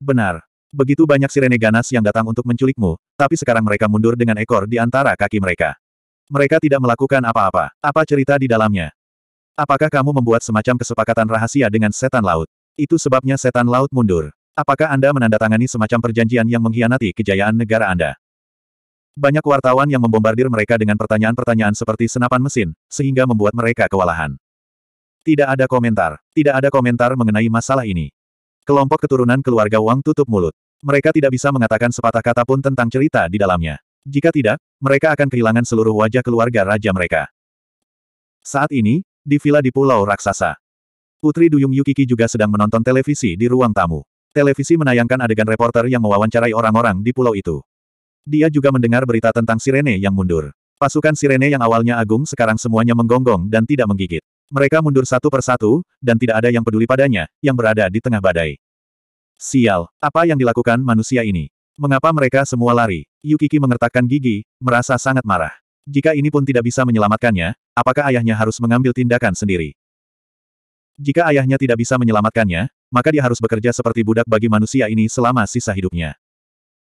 Benar. Begitu banyak sirene ganas yang datang untuk menculikmu, tapi sekarang mereka mundur dengan ekor di antara kaki mereka. Mereka tidak melakukan apa-apa. Apa cerita di dalamnya? Apakah kamu membuat semacam kesepakatan rahasia dengan setan laut? Itu sebabnya setan laut mundur. Apakah Anda menandatangani semacam perjanjian yang mengkhianati kejayaan negara Anda? Banyak wartawan yang membombardir mereka dengan pertanyaan-pertanyaan seperti senapan mesin, sehingga membuat mereka kewalahan. Tidak ada komentar. Tidak ada komentar mengenai masalah ini. Kelompok keturunan keluarga Wang tutup mulut. Mereka tidak bisa mengatakan sepatah kata pun tentang cerita di dalamnya. Jika tidak, mereka akan kehilangan seluruh wajah keluarga raja mereka. Saat ini, di villa di Pulau Raksasa. Putri Duyung Yukiki juga sedang menonton televisi di ruang tamu. Televisi menayangkan adegan reporter yang mewawancarai orang-orang di pulau itu. Dia juga mendengar berita tentang sirene yang mundur. Pasukan sirene yang awalnya agung sekarang semuanya menggonggong dan tidak menggigit. Mereka mundur satu persatu, dan tidak ada yang peduli padanya, yang berada di tengah badai. Sial, apa yang dilakukan manusia ini? Mengapa mereka semua lari? Yukiki mengertakkan gigi, merasa sangat marah. Jika ini pun tidak bisa menyelamatkannya, apakah ayahnya harus mengambil tindakan sendiri? Jika ayahnya tidak bisa menyelamatkannya, maka dia harus bekerja seperti budak bagi manusia ini selama sisa hidupnya.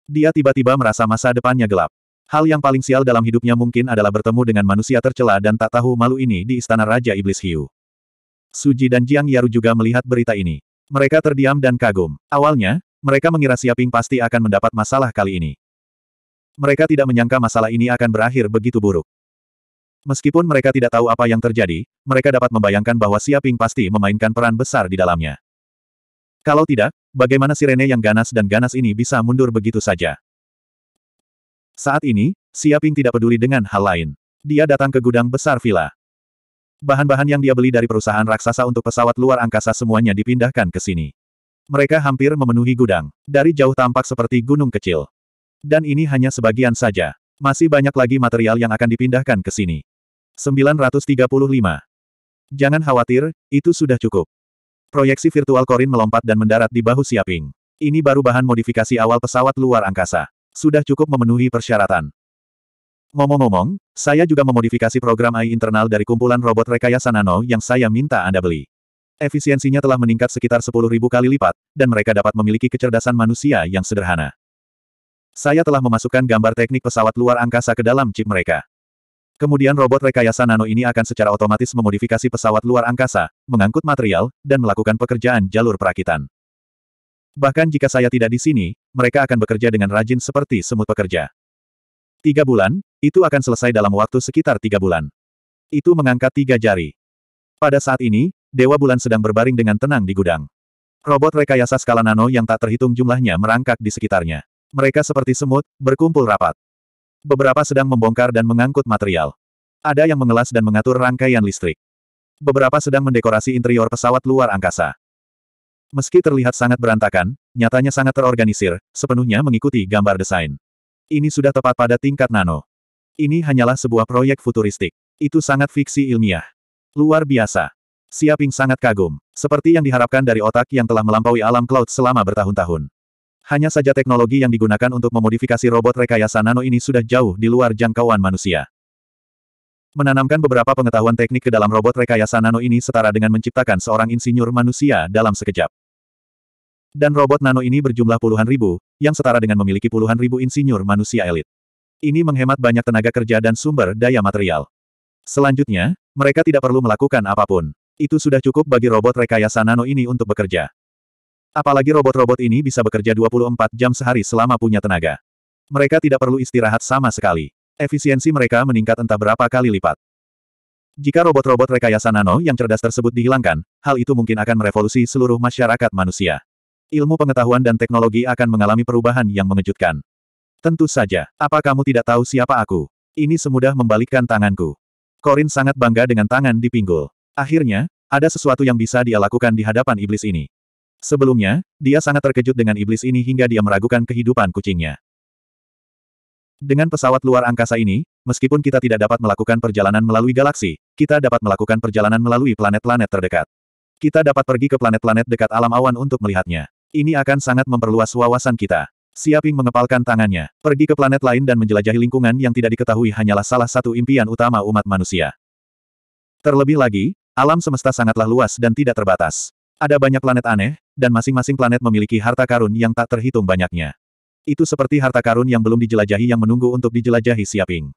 Dia tiba-tiba merasa masa depannya gelap. Hal yang paling sial dalam hidupnya mungkin adalah bertemu dengan manusia tercela dan tak tahu malu ini di istana Raja Iblis Hiu. Suji dan Jiang Yaru juga melihat berita ini. Mereka terdiam dan kagum. Awalnya, mereka mengira Siaping pasti akan mendapat masalah kali ini. Mereka tidak menyangka masalah ini akan berakhir begitu buruk. Meskipun mereka tidak tahu apa yang terjadi, mereka dapat membayangkan bahwa Siaping pasti memainkan peran besar di dalamnya. Kalau tidak, bagaimana sirene yang ganas dan ganas ini bisa mundur begitu saja? Saat ini, Siaping tidak peduli dengan hal lain. Dia datang ke gudang besar villa. Bahan-bahan yang dia beli dari perusahaan raksasa untuk pesawat luar angkasa semuanya dipindahkan ke sini. Mereka hampir memenuhi gudang. Dari jauh tampak seperti gunung kecil. Dan ini hanya sebagian saja. Masih banyak lagi material yang akan dipindahkan ke sini. 935. Jangan khawatir, itu sudah cukup. Proyeksi virtual Korin melompat dan mendarat di bahu Siaping. Ini baru bahan modifikasi awal pesawat luar angkasa sudah cukup memenuhi persyaratan. Ngomong-ngomong, saya juga memodifikasi program AI internal dari kumpulan robot rekayasa nano yang saya minta Anda beli. Efisiensinya telah meningkat sekitar 10.000 kali lipat, dan mereka dapat memiliki kecerdasan manusia yang sederhana. Saya telah memasukkan gambar teknik pesawat luar angkasa ke dalam chip mereka. Kemudian robot rekayasa nano ini akan secara otomatis memodifikasi pesawat luar angkasa, mengangkut material, dan melakukan pekerjaan jalur perakitan. Bahkan jika saya tidak di sini, mereka akan bekerja dengan rajin seperti semut pekerja. Tiga bulan, itu akan selesai dalam waktu sekitar tiga bulan. Itu mengangkat tiga jari. Pada saat ini, Dewa Bulan sedang berbaring dengan tenang di gudang. Robot rekayasa skala nano yang tak terhitung jumlahnya merangkak di sekitarnya. Mereka seperti semut, berkumpul rapat. Beberapa sedang membongkar dan mengangkut material. Ada yang mengelas dan mengatur rangkaian listrik. Beberapa sedang mendekorasi interior pesawat luar angkasa. Meski terlihat sangat berantakan, nyatanya sangat terorganisir, sepenuhnya mengikuti gambar desain. Ini sudah tepat pada tingkat nano. Ini hanyalah sebuah proyek futuristik. Itu sangat fiksi ilmiah. Luar biasa. Siaping sangat kagum, seperti yang diharapkan dari otak yang telah melampaui alam cloud selama bertahun-tahun. Hanya saja teknologi yang digunakan untuk memodifikasi robot rekayasa nano ini sudah jauh di luar jangkauan manusia. Menanamkan beberapa pengetahuan teknik ke dalam robot rekayasa nano ini setara dengan menciptakan seorang insinyur manusia dalam sekejap. Dan robot nano ini berjumlah puluhan ribu, yang setara dengan memiliki puluhan ribu insinyur manusia elit. Ini menghemat banyak tenaga kerja dan sumber daya material. Selanjutnya, mereka tidak perlu melakukan apapun. Itu sudah cukup bagi robot rekayasa nano ini untuk bekerja. Apalagi robot-robot ini bisa bekerja 24 jam sehari selama punya tenaga. Mereka tidak perlu istirahat sama sekali. Efisiensi mereka meningkat entah berapa kali lipat. Jika robot-robot rekayasa nano yang cerdas tersebut dihilangkan, hal itu mungkin akan merevolusi seluruh masyarakat manusia ilmu pengetahuan dan teknologi akan mengalami perubahan yang mengejutkan. Tentu saja, apa kamu tidak tahu siapa aku? Ini semudah membalikkan tanganku. Korin sangat bangga dengan tangan di pinggul. Akhirnya, ada sesuatu yang bisa dia lakukan di hadapan iblis ini. Sebelumnya, dia sangat terkejut dengan iblis ini hingga dia meragukan kehidupan kucingnya. Dengan pesawat luar angkasa ini, meskipun kita tidak dapat melakukan perjalanan melalui galaksi, kita dapat melakukan perjalanan melalui planet-planet terdekat. Kita dapat pergi ke planet-planet dekat alam awan untuk melihatnya. Ini akan sangat memperluas wawasan kita. Siaping mengepalkan tangannya, pergi ke planet lain dan menjelajahi lingkungan yang tidak diketahui hanyalah salah satu impian utama umat manusia. Terlebih lagi, alam semesta sangatlah luas dan tidak terbatas. Ada banyak planet aneh, dan masing-masing planet memiliki harta karun yang tak terhitung banyaknya. Itu seperti harta karun yang belum dijelajahi yang menunggu untuk dijelajahi Siaping.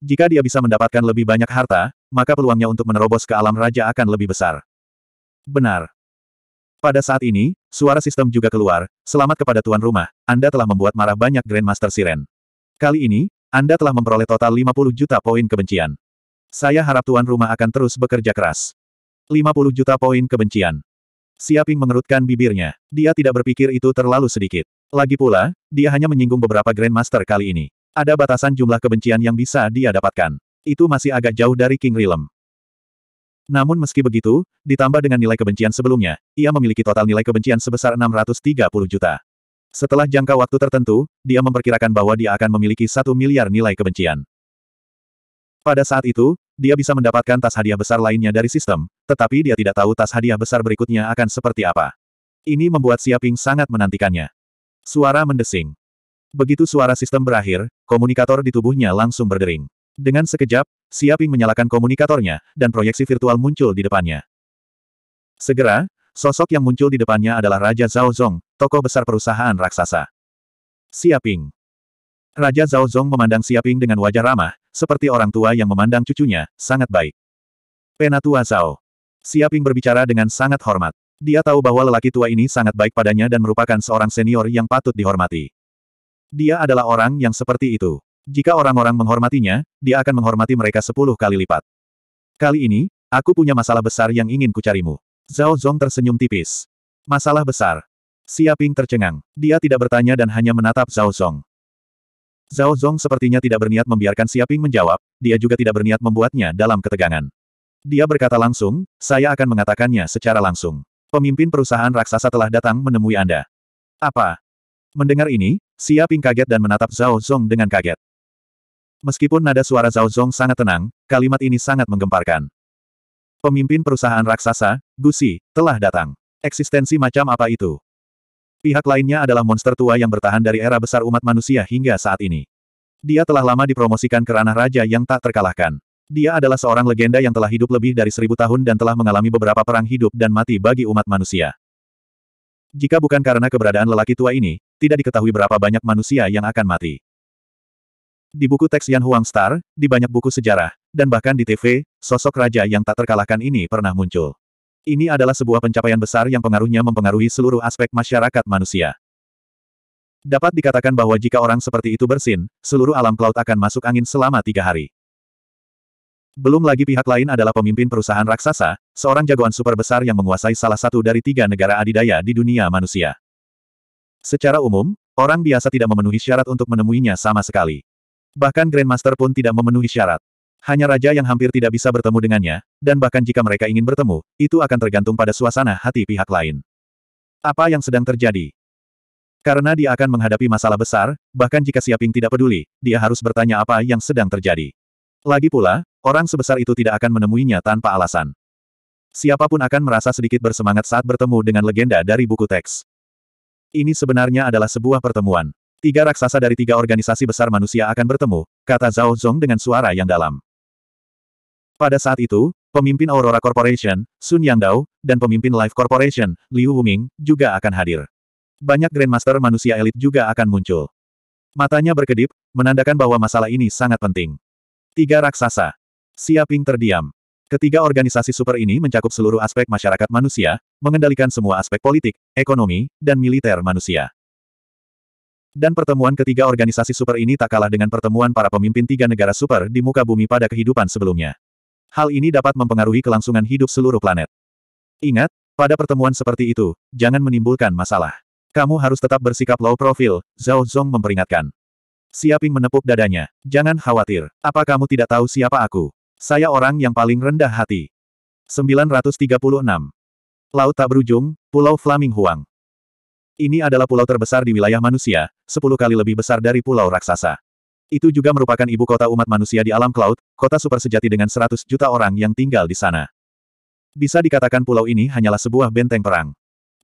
Jika dia bisa mendapatkan lebih banyak harta, maka peluangnya untuk menerobos ke alam raja akan lebih besar. Benar, pada saat ini, suara sistem juga keluar, selamat kepada tuan rumah, Anda telah membuat marah banyak Grandmaster Siren. Kali ini, Anda telah memperoleh total 50 juta poin kebencian. Saya harap tuan rumah akan terus bekerja keras. 50 juta poin kebencian. Siaping mengerutkan bibirnya. Dia tidak berpikir itu terlalu sedikit. Lagi pula, dia hanya menyinggung beberapa Grandmaster kali ini. Ada batasan jumlah kebencian yang bisa dia dapatkan. Itu masih agak jauh dari King Realm. Namun meski begitu, ditambah dengan nilai kebencian sebelumnya, ia memiliki total nilai kebencian sebesar 630 juta. Setelah jangka waktu tertentu, dia memperkirakan bahwa dia akan memiliki satu miliar nilai kebencian. Pada saat itu, dia bisa mendapatkan tas hadiah besar lainnya dari sistem, tetapi dia tidak tahu tas hadiah besar berikutnya akan seperti apa. Ini membuat Siaping sangat menantikannya. Suara mendesing. Begitu suara sistem berakhir, komunikator di tubuhnya langsung berdering. Dengan sekejap, Siaping menyalakan komunikatornya, dan proyeksi virtual muncul di depannya. Segera, sosok yang muncul di depannya adalah Raja Zhao Zong, tokoh besar perusahaan raksasa. Siaping. Raja Zhao Zong memandang Siaping dengan wajah ramah, seperti orang tua yang memandang cucunya, sangat baik. Penatua Zhao. Siaping berbicara dengan sangat hormat. Dia tahu bahwa lelaki tua ini sangat baik padanya dan merupakan seorang senior yang patut dihormati. Dia adalah orang yang seperti itu. Jika orang-orang menghormatinya, dia akan menghormati mereka sepuluh kali lipat. Kali ini, aku punya masalah besar yang ingin kucarimu. Zhao Zhong tersenyum tipis. Masalah besar. Siaping tercengang. Dia tidak bertanya dan hanya menatap Zhao Zhong. Zhao Zhong sepertinya tidak berniat membiarkan Siaping menjawab, dia juga tidak berniat membuatnya dalam ketegangan. Dia berkata langsung, saya akan mengatakannya secara langsung. Pemimpin perusahaan raksasa telah datang menemui Anda. Apa? Mendengar ini, Siaping kaget dan menatap Zhao Zhong dengan kaget. Meskipun nada suara Zhao Zhong sangat tenang, kalimat ini sangat menggemparkan. Pemimpin perusahaan raksasa, Gu Gusi, telah datang. Eksistensi macam apa itu? Pihak lainnya adalah monster tua yang bertahan dari era besar umat manusia hingga saat ini. Dia telah lama dipromosikan ke ranah raja yang tak terkalahkan. Dia adalah seorang legenda yang telah hidup lebih dari seribu tahun dan telah mengalami beberapa perang hidup dan mati bagi umat manusia. Jika bukan karena keberadaan lelaki tua ini, tidak diketahui berapa banyak manusia yang akan mati. Di buku teks Yan Huang Star, di banyak buku sejarah, dan bahkan di TV, sosok raja yang tak terkalahkan ini pernah muncul. Ini adalah sebuah pencapaian besar yang pengaruhnya mempengaruhi seluruh aspek masyarakat manusia. Dapat dikatakan bahwa jika orang seperti itu bersin, seluruh alam laut akan masuk angin selama tiga hari. Belum lagi pihak lain adalah pemimpin perusahaan raksasa, seorang jagoan super besar yang menguasai salah satu dari tiga negara adidaya di dunia manusia. Secara umum, orang biasa tidak memenuhi syarat untuk menemuinya sama sekali. Bahkan Grandmaster pun tidak memenuhi syarat. Hanya raja yang hampir tidak bisa bertemu dengannya, dan bahkan jika mereka ingin bertemu, itu akan tergantung pada suasana hati pihak lain. Apa yang sedang terjadi? Karena dia akan menghadapi masalah besar, bahkan jika Siaping tidak peduli, dia harus bertanya apa yang sedang terjadi. Lagi pula, orang sebesar itu tidak akan menemuinya tanpa alasan. Siapapun akan merasa sedikit bersemangat saat bertemu dengan legenda dari buku teks. Ini sebenarnya adalah sebuah pertemuan. Tiga raksasa dari tiga organisasi besar manusia akan bertemu, kata Zhao Zhong dengan suara yang dalam. Pada saat itu, pemimpin Aurora Corporation, Sun Yang Dao, dan pemimpin Life Corporation, Liu Wuming, juga akan hadir. Banyak Grandmaster manusia elit juga akan muncul. Matanya berkedip, menandakan bahwa masalah ini sangat penting. Tiga raksasa. Siaping terdiam. Ketiga organisasi super ini mencakup seluruh aspek masyarakat manusia, mengendalikan semua aspek politik, ekonomi, dan militer manusia. Dan pertemuan ketiga organisasi super ini tak kalah dengan pertemuan para pemimpin tiga negara super di muka bumi pada kehidupan sebelumnya. Hal ini dapat mempengaruhi kelangsungan hidup seluruh planet. Ingat, pada pertemuan seperti itu, jangan menimbulkan masalah. Kamu harus tetap bersikap low profile, Zhao Zhong memperingatkan. Siaping menepuk dadanya. Jangan khawatir. Apa kamu tidak tahu siapa aku? Saya orang yang paling rendah hati. 936. Laut tak berujung, Pulau Flaming Huang. Ini adalah pulau terbesar di wilayah manusia, sepuluh kali lebih besar dari pulau raksasa. Itu juga merupakan ibu kota umat manusia di alam cloud, kota super sejati dengan seratus juta orang yang tinggal di sana. Bisa dikatakan pulau ini hanyalah sebuah benteng perang.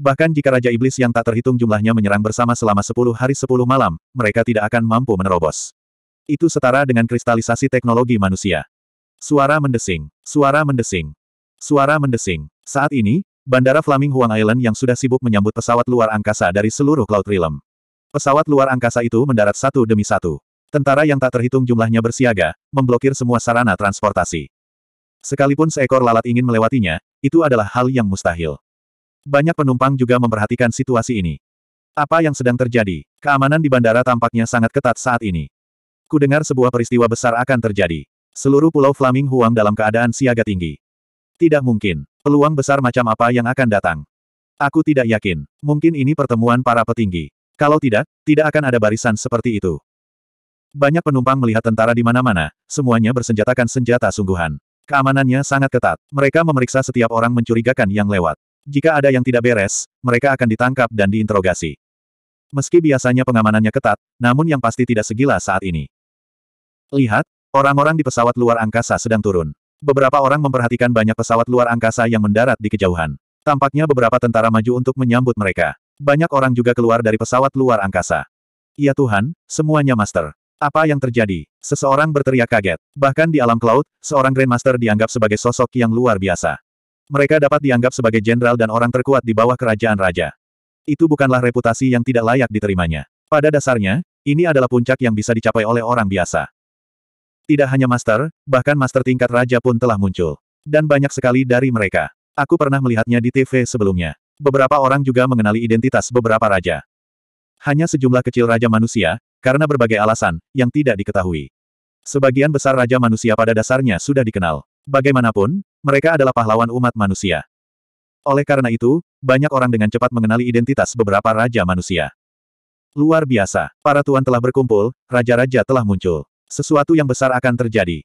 Bahkan jika Raja Iblis yang tak terhitung jumlahnya menyerang bersama selama sepuluh hari sepuluh malam, mereka tidak akan mampu menerobos. Itu setara dengan kristalisasi teknologi manusia. Suara mendesing, suara mendesing, suara mendesing. Saat ini, Bandara Flaming Huang Island yang sudah sibuk menyambut pesawat luar angkasa dari seluruh Cloud Realm. Pesawat luar angkasa itu mendarat satu demi satu. Tentara yang tak terhitung jumlahnya bersiaga, memblokir semua sarana transportasi. Sekalipun seekor lalat ingin melewatinya, itu adalah hal yang mustahil. Banyak penumpang juga memperhatikan situasi ini. Apa yang sedang terjadi? Keamanan di bandara tampaknya sangat ketat saat ini. Ku dengar sebuah peristiwa besar akan terjadi. Seluruh pulau Flaming Huang dalam keadaan siaga tinggi. Tidak mungkin. Peluang besar macam apa yang akan datang? Aku tidak yakin. Mungkin ini pertemuan para petinggi. Kalau tidak, tidak akan ada barisan seperti itu. Banyak penumpang melihat tentara di mana-mana, semuanya bersenjatakan senjata sungguhan. Keamanannya sangat ketat. Mereka memeriksa setiap orang mencurigakan yang lewat. Jika ada yang tidak beres, mereka akan ditangkap dan diinterogasi. Meski biasanya pengamanannya ketat, namun yang pasti tidak segila saat ini. Lihat, orang-orang di pesawat luar angkasa sedang turun. Beberapa orang memperhatikan banyak pesawat luar angkasa yang mendarat di kejauhan. Tampaknya beberapa tentara maju untuk menyambut mereka. Banyak orang juga keluar dari pesawat luar angkasa. Ya Tuhan, semuanya master. Apa yang terjadi? Seseorang berteriak kaget. Bahkan di alam cloud, seorang Grandmaster dianggap sebagai sosok yang luar biasa. Mereka dapat dianggap sebagai jenderal dan orang terkuat di bawah kerajaan raja. Itu bukanlah reputasi yang tidak layak diterimanya. Pada dasarnya, ini adalah puncak yang bisa dicapai oleh orang biasa. Tidak hanya master, bahkan master tingkat raja pun telah muncul. Dan banyak sekali dari mereka. Aku pernah melihatnya di TV sebelumnya beberapa orang juga mengenali identitas beberapa raja. Hanya sejumlah kecil raja manusia, karena berbagai alasan, yang tidak diketahui. Sebagian besar raja manusia pada dasarnya sudah dikenal. Bagaimanapun, mereka adalah pahlawan umat manusia. Oleh karena itu, banyak orang dengan cepat mengenali identitas beberapa raja manusia. Luar biasa, para tuan telah berkumpul, raja-raja telah muncul. Sesuatu yang besar akan terjadi.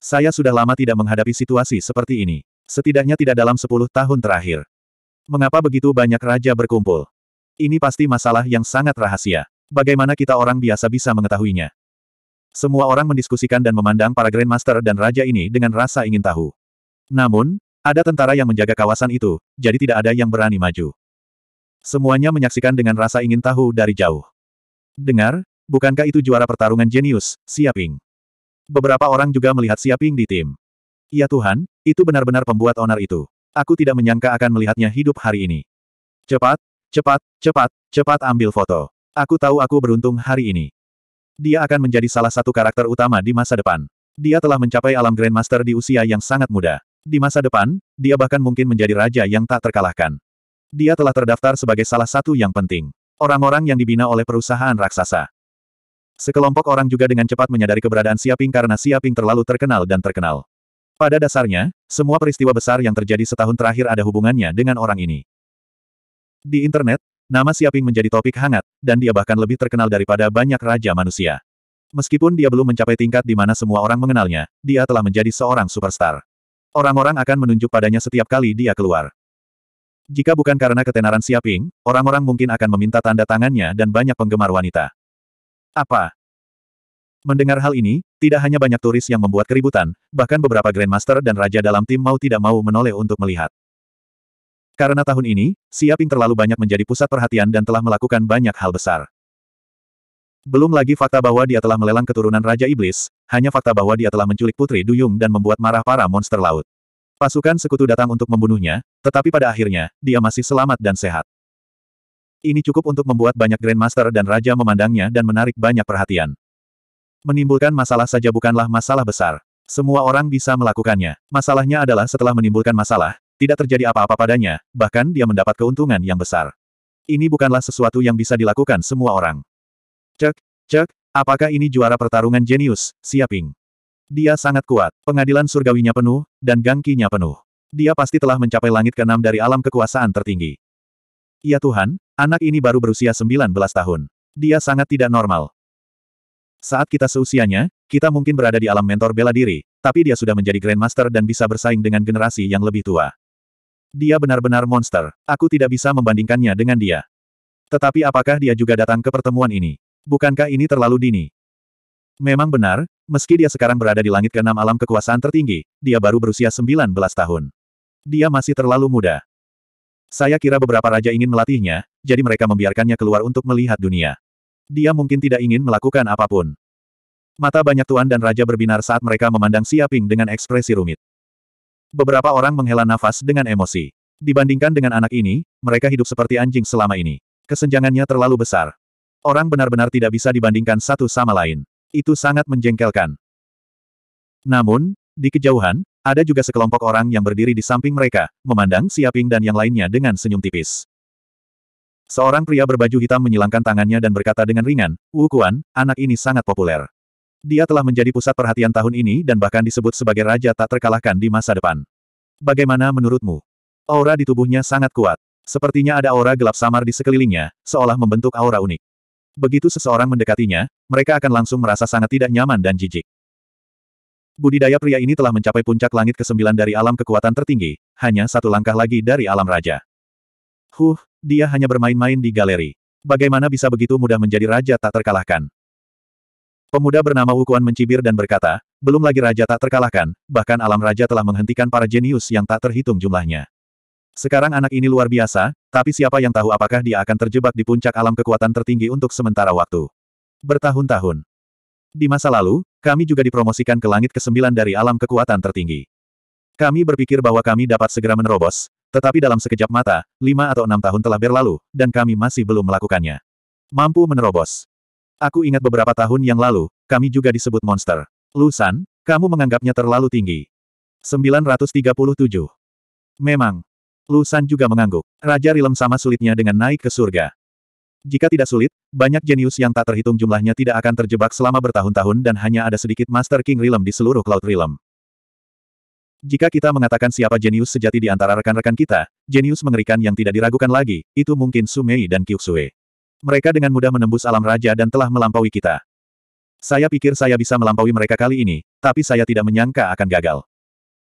Saya sudah lama tidak menghadapi situasi seperti ini. Setidaknya tidak dalam 10 tahun terakhir. Mengapa begitu banyak raja berkumpul? Ini pasti masalah yang sangat rahasia. Bagaimana kita orang biasa bisa mengetahuinya? Semua orang mendiskusikan dan memandang para Grandmaster dan raja ini dengan rasa ingin tahu. Namun, ada tentara yang menjaga kawasan itu, jadi tidak ada yang berani maju. Semuanya menyaksikan dengan rasa ingin tahu dari jauh. Dengar, bukankah itu juara pertarungan jenius, Siaping? Beberapa orang juga melihat Siaping di tim. Ya Tuhan, itu benar-benar pembuat onar itu aku tidak menyangka akan melihatnya hidup hari ini. Cepat, cepat, cepat, cepat ambil foto. Aku tahu aku beruntung hari ini. Dia akan menjadi salah satu karakter utama di masa depan. Dia telah mencapai alam Grandmaster di usia yang sangat muda. Di masa depan, dia bahkan mungkin menjadi raja yang tak terkalahkan. Dia telah terdaftar sebagai salah satu yang penting. Orang-orang yang dibina oleh perusahaan raksasa. Sekelompok orang juga dengan cepat menyadari keberadaan Siaping karena Siaping terlalu terkenal dan terkenal. Pada dasarnya, semua peristiwa besar yang terjadi setahun terakhir ada hubungannya dengan orang ini. Di internet, nama Siaping menjadi topik hangat, dan dia bahkan lebih terkenal daripada banyak raja manusia. Meskipun dia belum mencapai tingkat di mana semua orang mengenalnya, dia telah menjadi seorang superstar. Orang-orang akan menunjuk padanya setiap kali dia keluar. Jika bukan karena ketenaran Siaping, orang-orang mungkin akan meminta tanda tangannya dan banyak penggemar wanita. Apa? Mendengar hal ini, tidak hanya banyak turis yang membuat keributan, bahkan beberapa Grandmaster dan Raja dalam tim mau tidak mau menoleh untuk melihat. Karena tahun ini, Siaping terlalu banyak menjadi pusat perhatian dan telah melakukan banyak hal besar. Belum lagi fakta bahwa dia telah melelang keturunan Raja Iblis, hanya fakta bahwa dia telah menculik Putri Duyung dan membuat marah para monster laut. Pasukan sekutu datang untuk membunuhnya, tetapi pada akhirnya, dia masih selamat dan sehat. Ini cukup untuk membuat banyak Grandmaster dan Raja memandangnya dan menarik banyak perhatian. Menimbulkan masalah saja bukanlah masalah besar. Semua orang bisa melakukannya. Masalahnya adalah setelah menimbulkan masalah, tidak terjadi apa-apa padanya, bahkan dia mendapat keuntungan yang besar. Ini bukanlah sesuatu yang bisa dilakukan semua orang. Cek, cek, apakah ini juara pertarungan jenius, Siaping? Dia sangat kuat, pengadilan surgawinya penuh, dan gangkinya penuh. Dia pasti telah mencapai langit keenam dari alam kekuasaan tertinggi. Ya Tuhan, anak ini baru berusia 19 tahun. Dia sangat tidak normal. Saat kita seusianya, kita mungkin berada di alam mentor bela diri, tapi dia sudah menjadi Grandmaster dan bisa bersaing dengan generasi yang lebih tua. Dia benar-benar monster. Aku tidak bisa membandingkannya dengan dia. Tetapi apakah dia juga datang ke pertemuan ini? Bukankah ini terlalu dini? Memang benar, meski dia sekarang berada di langit keenam alam kekuasaan tertinggi, dia baru berusia 19 tahun. Dia masih terlalu muda. Saya kira beberapa raja ingin melatihnya, jadi mereka membiarkannya keluar untuk melihat dunia. Dia mungkin tidak ingin melakukan apapun. Mata banyak tuan dan raja berbinar saat mereka memandang Siaping dengan ekspresi rumit. Beberapa orang menghela nafas dengan emosi. Dibandingkan dengan anak ini, mereka hidup seperti anjing selama ini. Kesenjangannya terlalu besar. Orang benar-benar tidak bisa dibandingkan satu sama lain. Itu sangat menjengkelkan. Namun, di kejauhan, ada juga sekelompok orang yang berdiri di samping mereka, memandang Siaping dan yang lainnya dengan senyum tipis. Seorang pria berbaju hitam menyilangkan tangannya dan berkata dengan ringan, Wu Kuan, anak ini sangat populer. Dia telah menjadi pusat perhatian tahun ini dan bahkan disebut sebagai raja tak terkalahkan di masa depan. Bagaimana menurutmu? Aura di tubuhnya sangat kuat. Sepertinya ada aura gelap samar di sekelilingnya, seolah membentuk aura unik. Begitu seseorang mendekatinya, mereka akan langsung merasa sangat tidak nyaman dan jijik. Budidaya pria ini telah mencapai puncak langit ke-9 dari alam kekuatan tertinggi, hanya satu langkah lagi dari alam raja. Huh, dia hanya bermain-main di galeri. Bagaimana bisa begitu mudah menjadi raja tak terkalahkan? Pemuda bernama Wukuan mencibir dan berkata, belum lagi raja tak terkalahkan, bahkan alam raja telah menghentikan para jenius yang tak terhitung jumlahnya. Sekarang anak ini luar biasa, tapi siapa yang tahu apakah dia akan terjebak di puncak alam kekuatan tertinggi untuk sementara waktu. Bertahun-tahun. Di masa lalu, kami juga dipromosikan ke langit ke-9 dari alam kekuatan tertinggi. Kami berpikir bahwa kami dapat segera menerobos, tetapi dalam sekejap mata, lima atau enam tahun telah berlalu, dan kami masih belum melakukannya. Mampu menerobos. Aku ingat beberapa tahun yang lalu, kami juga disebut monster. Lusan, kamu menganggapnya terlalu tinggi. 937. Memang. Lusan juga mengangguk. Raja Rilem sama sulitnya dengan naik ke surga. Jika tidak sulit, banyak jenius yang tak terhitung jumlahnya tidak akan terjebak selama bertahun-tahun dan hanya ada sedikit Master King Rilem di seluruh Cloud Rilem. Jika kita mengatakan siapa jenius sejati di antara rekan-rekan kita, jenius mengerikan yang tidak diragukan lagi, itu mungkin Sumei dan Kyuksue. Mereka dengan mudah menembus alam raja dan telah melampaui kita. Saya pikir saya bisa melampaui mereka kali ini, tapi saya tidak menyangka akan gagal.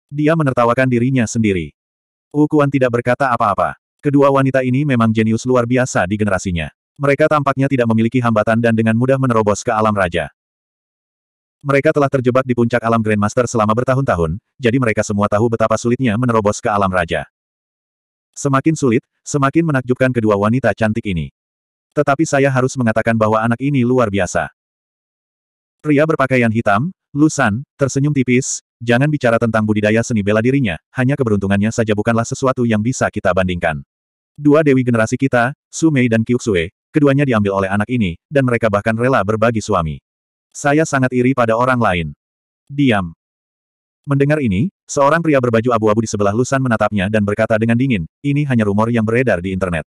Dia menertawakan dirinya sendiri. Ukuan tidak berkata apa-apa. Kedua wanita ini memang jenius luar biasa di generasinya. Mereka tampaknya tidak memiliki hambatan dan dengan mudah menerobos ke alam raja. Mereka telah terjebak di puncak alam Grandmaster selama bertahun-tahun, jadi mereka semua tahu betapa sulitnya menerobos ke alam raja. Semakin sulit, semakin menakjubkan kedua wanita cantik ini. Tetapi saya harus mengatakan bahwa anak ini luar biasa. Pria berpakaian hitam, lusan, tersenyum tipis, jangan bicara tentang budidaya seni bela dirinya, hanya keberuntungannya saja bukanlah sesuatu yang bisa kita bandingkan. Dua dewi generasi kita, Sumei dan Kyuksue, keduanya diambil oleh anak ini, dan mereka bahkan rela berbagi suami. Saya sangat iri pada orang lain. Diam. Mendengar ini, seorang pria berbaju abu-abu di sebelah Lusan menatapnya dan berkata dengan dingin, ini hanya rumor yang beredar di internet.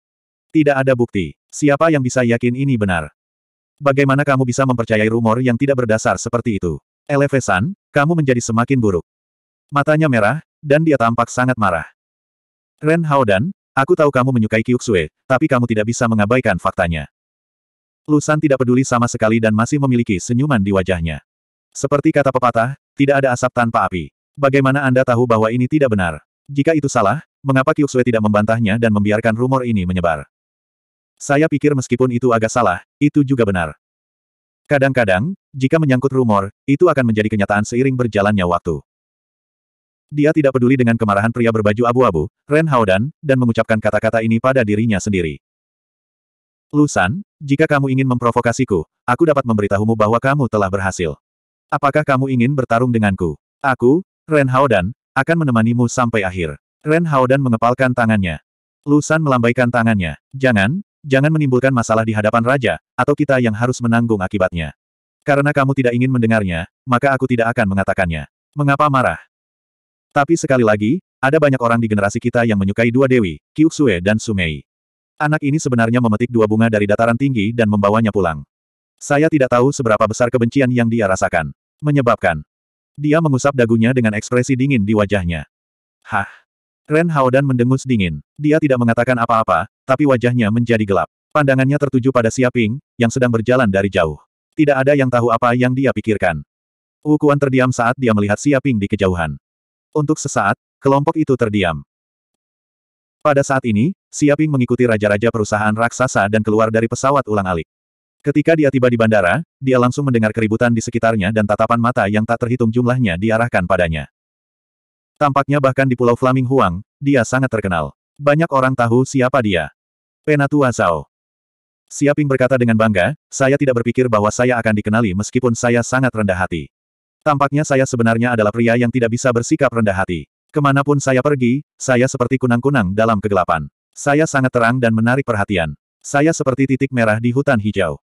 Tidak ada bukti. Siapa yang bisa yakin ini benar? Bagaimana kamu bisa mempercayai rumor yang tidak berdasar seperti itu? Elevesan, kamu menjadi semakin buruk. Matanya merah, dan dia tampak sangat marah. Ren Haodan, aku tahu kamu menyukai Kyuksue, tapi kamu tidak bisa mengabaikan faktanya. Lusan tidak peduli sama sekali dan masih memiliki senyuman di wajahnya. Seperti kata pepatah, tidak ada asap tanpa api. Bagaimana Anda tahu bahwa ini tidak benar? Jika itu salah, mengapa Kyuksue tidak membantahnya dan membiarkan rumor ini menyebar? Saya pikir meskipun itu agak salah, itu juga benar. Kadang-kadang, jika menyangkut rumor, itu akan menjadi kenyataan seiring berjalannya waktu. Dia tidak peduli dengan kemarahan pria berbaju abu-abu, Ren Haudan, dan mengucapkan kata-kata ini pada dirinya sendiri. Lusan, jika kamu ingin memprovokasiku, aku dapat memberitahumu bahwa kamu telah berhasil. Apakah kamu ingin bertarung denganku? Aku, Ren Haodan, akan menemanimu sampai akhir. Ren Haodan mengepalkan tangannya. Lusan melambaikan tangannya. Jangan, jangan menimbulkan masalah di hadapan raja, atau kita yang harus menanggung akibatnya. Karena kamu tidak ingin mendengarnya, maka aku tidak akan mengatakannya. Mengapa marah? Tapi sekali lagi, ada banyak orang di generasi kita yang menyukai dua dewi, Kyuksue dan Sumei. Anak ini sebenarnya memetik dua bunga dari dataran tinggi dan membawanya pulang. Saya tidak tahu seberapa besar kebencian yang dia rasakan. Menyebabkan. Dia mengusap dagunya dengan ekspresi dingin di wajahnya. Hah. Ren Haodan mendengus dingin. Dia tidak mengatakan apa-apa, tapi wajahnya menjadi gelap. Pandangannya tertuju pada Siaping, yang sedang berjalan dari jauh. Tidak ada yang tahu apa yang dia pikirkan. Wukuan terdiam saat dia melihat Siaping di kejauhan. Untuk sesaat, kelompok itu terdiam. Pada saat ini, Siaping mengikuti raja-raja perusahaan raksasa dan keluar dari pesawat ulang-alik. Ketika dia tiba di bandara, dia langsung mendengar keributan di sekitarnya dan tatapan mata yang tak terhitung jumlahnya diarahkan padanya. Tampaknya bahkan di Pulau Flaming Huang, dia sangat terkenal. Banyak orang tahu siapa dia. Penatua Zhao. Siaping berkata dengan bangga, saya tidak berpikir bahwa saya akan dikenali meskipun saya sangat rendah hati. Tampaknya saya sebenarnya adalah pria yang tidak bisa bersikap rendah hati. Kemanapun saya pergi, saya seperti kunang-kunang dalam kegelapan. Saya sangat terang dan menarik perhatian. Saya seperti titik merah di hutan hijau.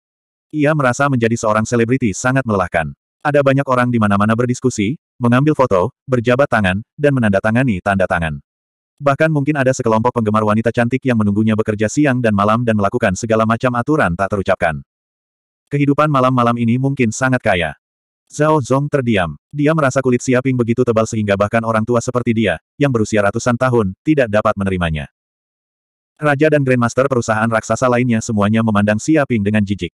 Ia merasa menjadi seorang selebriti sangat melelahkan. Ada banyak orang di mana-mana berdiskusi, mengambil foto, berjabat tangan, dan menandatangani tanda tangan. Bahkan mungkin ada sekelompok penggemar wanita cantik yang menunggunya bekerja siang dan malam dan melakukan segala macam aturan tak terucapkan. Kehidupan malam-malam ini mungkin sangat kaya. Zhao Zhong terdiam. Dia merasa kulit Siaping begitu tebal sehingga bahkan orang tua seperti dia, yang berusia ratusan tahun, tidak dapat menerimanya. Raja dan Grandmaster perusahaan raksasa lainnya semuanya memandang Siaping dengan jijik.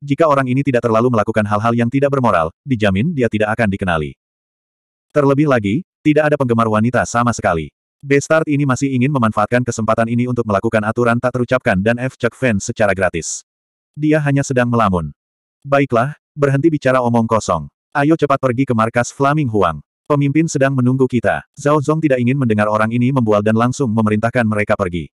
Jika orang ini tidak terlalu melakukan hal-hal yang tidak bermoral, dijamin dia tidak akan dikenali. Terlebih lagi, tidak ada penggemar wanita sama sekali. Bestart ini masih ingin memanfaatkan kesempatan ini untuk melakukan aturan tak terucapkan dan F. Chuck Fan secara gratis. Dia hanya sedang melamun. Baiklah, berhenti bicara omong kosong. Ayo cepat pergi ke markas Flaming Huang. Pemimpin sedang menunggu kita. Zhao Zong tidak ingin mendengar orang ini membual dan langsung memerintahkan mereka pergi.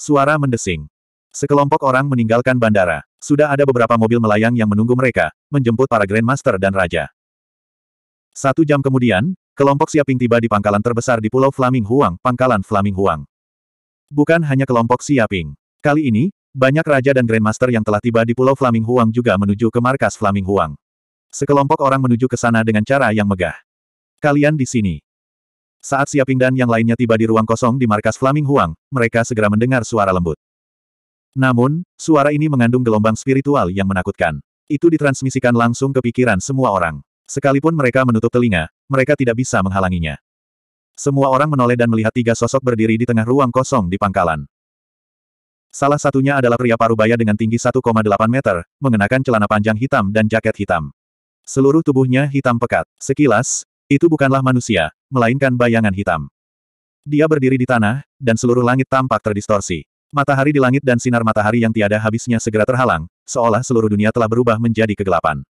Suara mendesing. Sekelompok orang meninggalkan bandara. Sudah ada beberapa mobil melayang yang menunggu mereka, menjemput para Grandmaster dan Raja. Satu jam kemudian, kelompok Siaping tiba di pangkalan terbesar di Pulau Flaming Huang, pangkalan Flaming Huang. Bukan hanya kelompok Siaping. Kali ini, banyak raja dan grandmaster yang telah tiba di Pulau Flaming Huang juga menuju ke markas Flaming Huang. Sekelompok orang menuju ke sana dengan cara yang megah. Kalian di sini. Saat Siaping dan yang lainnya tiba di ruang kosong di markas Flaming Huang, mereka segera mendengar suara lembut. Namun, suara ini mengandung gelombang spiritual yang menakutkan. Itu ditransmisikan langsung ke pikiran semua orang. Sekalipun mereka menutup telinga, mereka tidak bisa menghalanginya. Semua orang menoleh dan melihat tiga sosok berdiri di tengah ruang kosong di pangkalan. Salah satunya adalah pria parubaya dengan tinggi 1,8 meter, mengenakan celana panjang hitam dan jaket hitam. Seluruh tubuhnya hitam pekat. Sekilas, itu bukanlah manusia, melainkan bayangan hitam. Dia berdiri di tanah, dan seluruh langit tampak terdistorsi. Matahari di langit dan sinar matahari yang tiada habisnya segera terhalang, seolah seluruh dunia telah berubah menjadi kegelapan.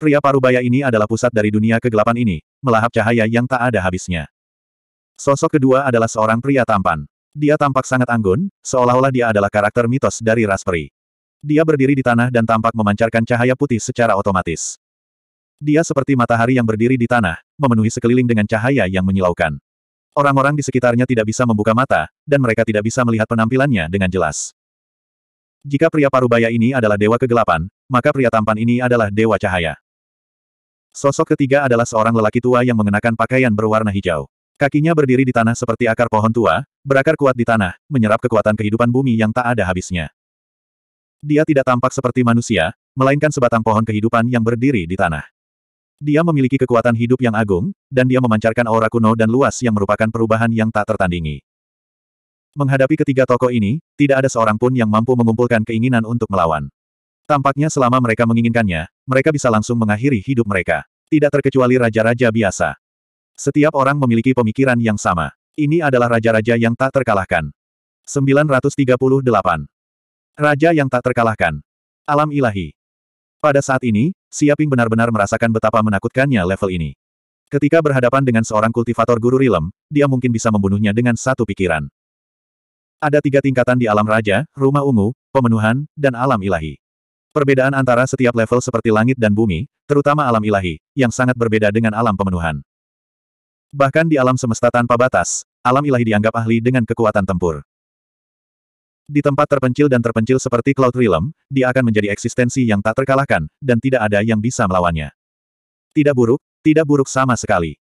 Pria parubaya ini adalah pusat dari dunia kegelapan ini, melahap cahaya yang tak ada habisnya. Sosok kedua adalah seorang pria tampan. Dia tampak sangat anggun, seolah-olah dia adalah karakter mitos dari Raspberry. Dia berdiri di tanah dan tampak memancarkan cahaya putih secara otomatis. Dia seperti matahari yang berdiri di tanah, memenuhi sekeliling dengan cahaya yang menyilaukan. Orang-orang di sekitarnya tidak bisa membuka mata, dan mereka tidak bisa melihat penampilannya dengan jelas. Jika pria parubaya ini adalah dewa kegelapan, maka pria tampan ini adalah dewa cahaya. Sosok ketiga adalah seorang lelaki tua yang mengenakan pakaian berwarna hijau. Kakinya berdiri di tanah seperti akar pohon tua, berakar kuat di tanah, menyerap kekuatan kehidupan bumi yang tak ada habisnya. Dia tidak tampak seperti manusia, melainkan sebatang pohon kehidupan yang berdiri di tanah. Dia memiliki kekuatan hidup yang agung, dan dia memancarkan aura kuno dan luas yang merupakan perubahan yang tak tertandingi. Menghadapi ketiga tokoh ini, tidak ada seorang pun yang mampu mengumpulkan keinginan untuk melawan. Tampaknya selama mereka menginginkannya, mereka bisa langsung mengakhiri hidup mereka. Tidak terkecuali raja-raja biasa. Setiap orang memiliki pemikiran yang sama. Ini adalah raja-raja yang tak terkalahkan. 938. Raja yang tak terkalahkan. Alam ilahi. Pada saat ini, Siaping benar-benar merasakan betapa menakutkannya level ini. Ketika berhadapan dengan seorang kultivator guru rilem, dia mungkin bisa membunuhnya dengan satu pikiran. Ada tiga tingkatan di alam raja, rumah ungu, pemenuhan, dan alam ilahi. Perbedaan antara setiap level seperti langit dan bumi, terutama alam ilahi, yang sangat berbeda dengan alam pemenuhan. Bahkan di alam semesta tanpa batas, alam ilahi dianggap ahli dengan kekuatan tempur. Di tempat terpencil dan terpencil seperti Cloud Realm, dia akan menjadi eksistensi yang tak terkalahkan, dan tidak ada yang bisa melawannya. Tidak buruk, tidak buruk sama sekali.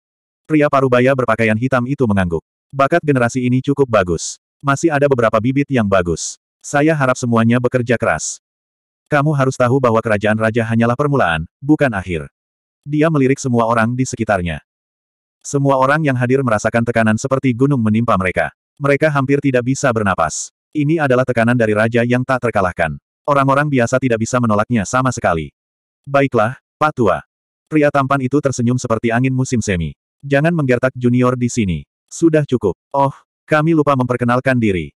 Pria parubaya berpakaian hitam itu mengangguk. Bakat generasi ini cukup bagus. Masih ada beberapa bibit yang bagus. Saya harap semuanya bekerja keras. Kamu harus tahu bahwa kerajaan raja hanyalah permulaan, bukan akhir. Dia melirik semua orang di sekitarnya. Semua orang yang hadir merasakan tekanan seperti gunung menimpa mereka. Mereka hampir tidak bisa bernapas. Ini adalah tekanan dari raja yang tak terkalahkan. Orang-orang biasa tidak bisa menolaknya sama sekali. Baiklah, Pak Tua. Pria tampan itu tersenyum seperti angin musim semi. Jangan menggertak junior di sini. Sudah cukup. Oh, kami lupa memperkenalkan diri.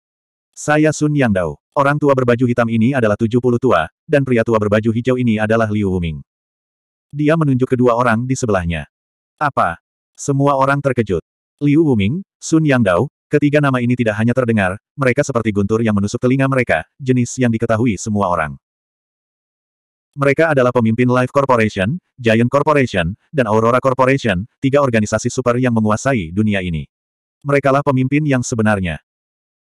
Saya Sun Yang Dao. Orang tua berbaju hitam ini adalah 70 tua, dan pria tua berbaju hijau ini adalah Liu Wuming. Dia menunjuk kedua orang di sebelahnya. Apa? Semua orang terkejut. Liu Wuming, Sun Yang Dao, Ketiga nama ini tidak hanya terdengar, mereka seperti guntur yang menusuk telinga mereka, jenis yang diketahui semua orang. Mereka adalah pemimpin Life Corporation, Giant Corporation, dan Aurora Corporation, tiga organisasi super yang menguasai dunia ini. Merekalah pemimpin yang sebenarnya.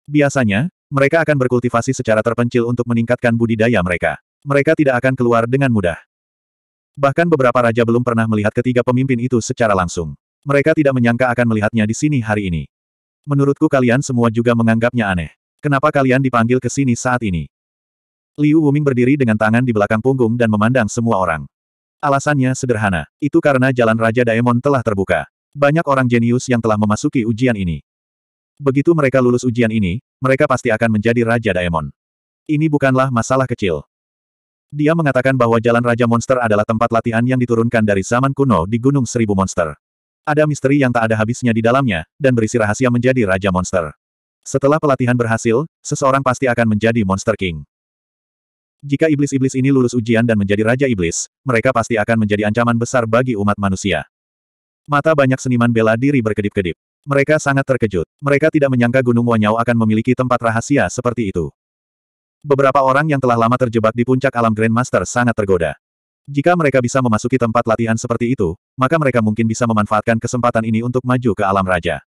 Biasanya, mereka akan berkultivasi secara terpencil untuk meningkatkan budidaya mereka. Mereka tidak akan keluar dengan mudah. Bahkan beberapa raja belum pernah melihat ketiga pemimpin itu secara langsung. Mereka tidak menyangka akan melihatnya di sini hari ini. Menurutku kalian semua juga menganggapnya aneh. Kenapa kalian dipanggil ke sini saat ini? Liu Wuming berdiri dengan tangan di belakang punggung dan memandang semua orang. Alasannya sederhana, itu karena jalan Raja Daemon telah terbuka. Banyak orang jenius yang telah memasuki ujian ini. Begitu mereka lulus ujian ini, mereka pasti akan menjadi Raja Daemon. Ini bukanlah masalah kecil. Dia mengatakan bahwa Jalan Raja Monster adalah tempat latihan yang diturunkan dari zaman kuno di Gunung Seribu Monster. Ada misteri yang tak ada habisnya di dalamnya, dan berisi rahasia menjadi Raja Monster. Setelah pelatihan berhasil, seseorang pasti akan menjadi Monster King. Jika iblis-iblis ini lulus ujian dan menjadi Raja Iblis, mereka pasti akan menjadi ancaman besar bagi umat manusia. Mata banyak seniman bela diri berkedip-kedip. Mereka sangat terkejut. Mereka tidak menyangka Gunung wanyau akan memiliki tempat rahasia seperti itu. Beberapa orang yang telah lama terjebak di puncak alam Grandmaster sangat tergoda. Jika mereka bisa memasuki tempat latihan seperti itu, maka mereka mungkin bisa memanfaatkan kesempatan ini untuk maju ke alam raja.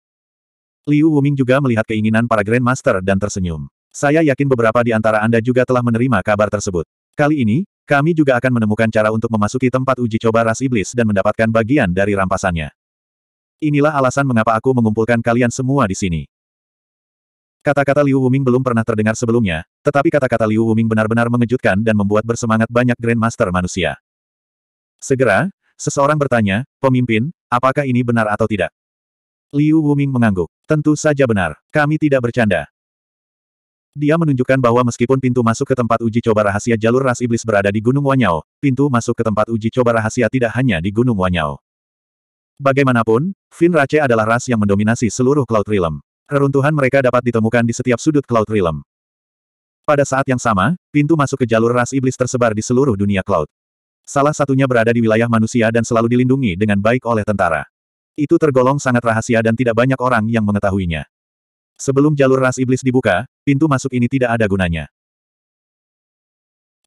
Liu Wuming juga melihat keinginan para Grandmaster dan tersenyum. Saya yakin beberapa di antara Anda juga telah menerima kabar tersebut. Kali ini, kami juga akan menemukan cara untuk memasuki tempat uji coba ras iblis dan mendapatkan bagian dari rampasannya. Inilah alasan mengapa aku mengumpulkan kalian semua di sini. Kata-kata Liu Wuming belum pernah terdengar sebelumnya, tetapi kata-kata Liu Wuming benar-benar mengejutkan dan membuat bersemangat banyak Grandmaster manusia. Segera, seseorang bertanya, pemimpin, apakah ini benar atau tidak? Liu Wuming mengangguk. Tentu saja benar, kami tidak bercanda. Dia menunjukkan bahwa meskipun pintu masuk ke tempat uji coba rahasia jalur ras iblis berada di Gunung Wanyao, pintu masuk ke tempat uji coba rahasia tidak hanya di Gunung Wanyao. Bagaimanapun, Finrace adalah ras yang mendominasi seluruh Cloud Realm. Reruntuhan mereka dapat ditemukan di setiap sudut Cloud Realm. Pada saat yang sama, pintu masuk ke jalur ras iblis tersebar di seluruh dunia Cloud. Salah satunya berada di wilayah manusia dan selalu dilindungi dengan baik oleh tentara. Itu tergolong sangat rahasia dan tidak banyak orang yang mengetahuinya. Sebelum jalur ras iblis dibuka, pintu masuk ini tidak ada gunanya.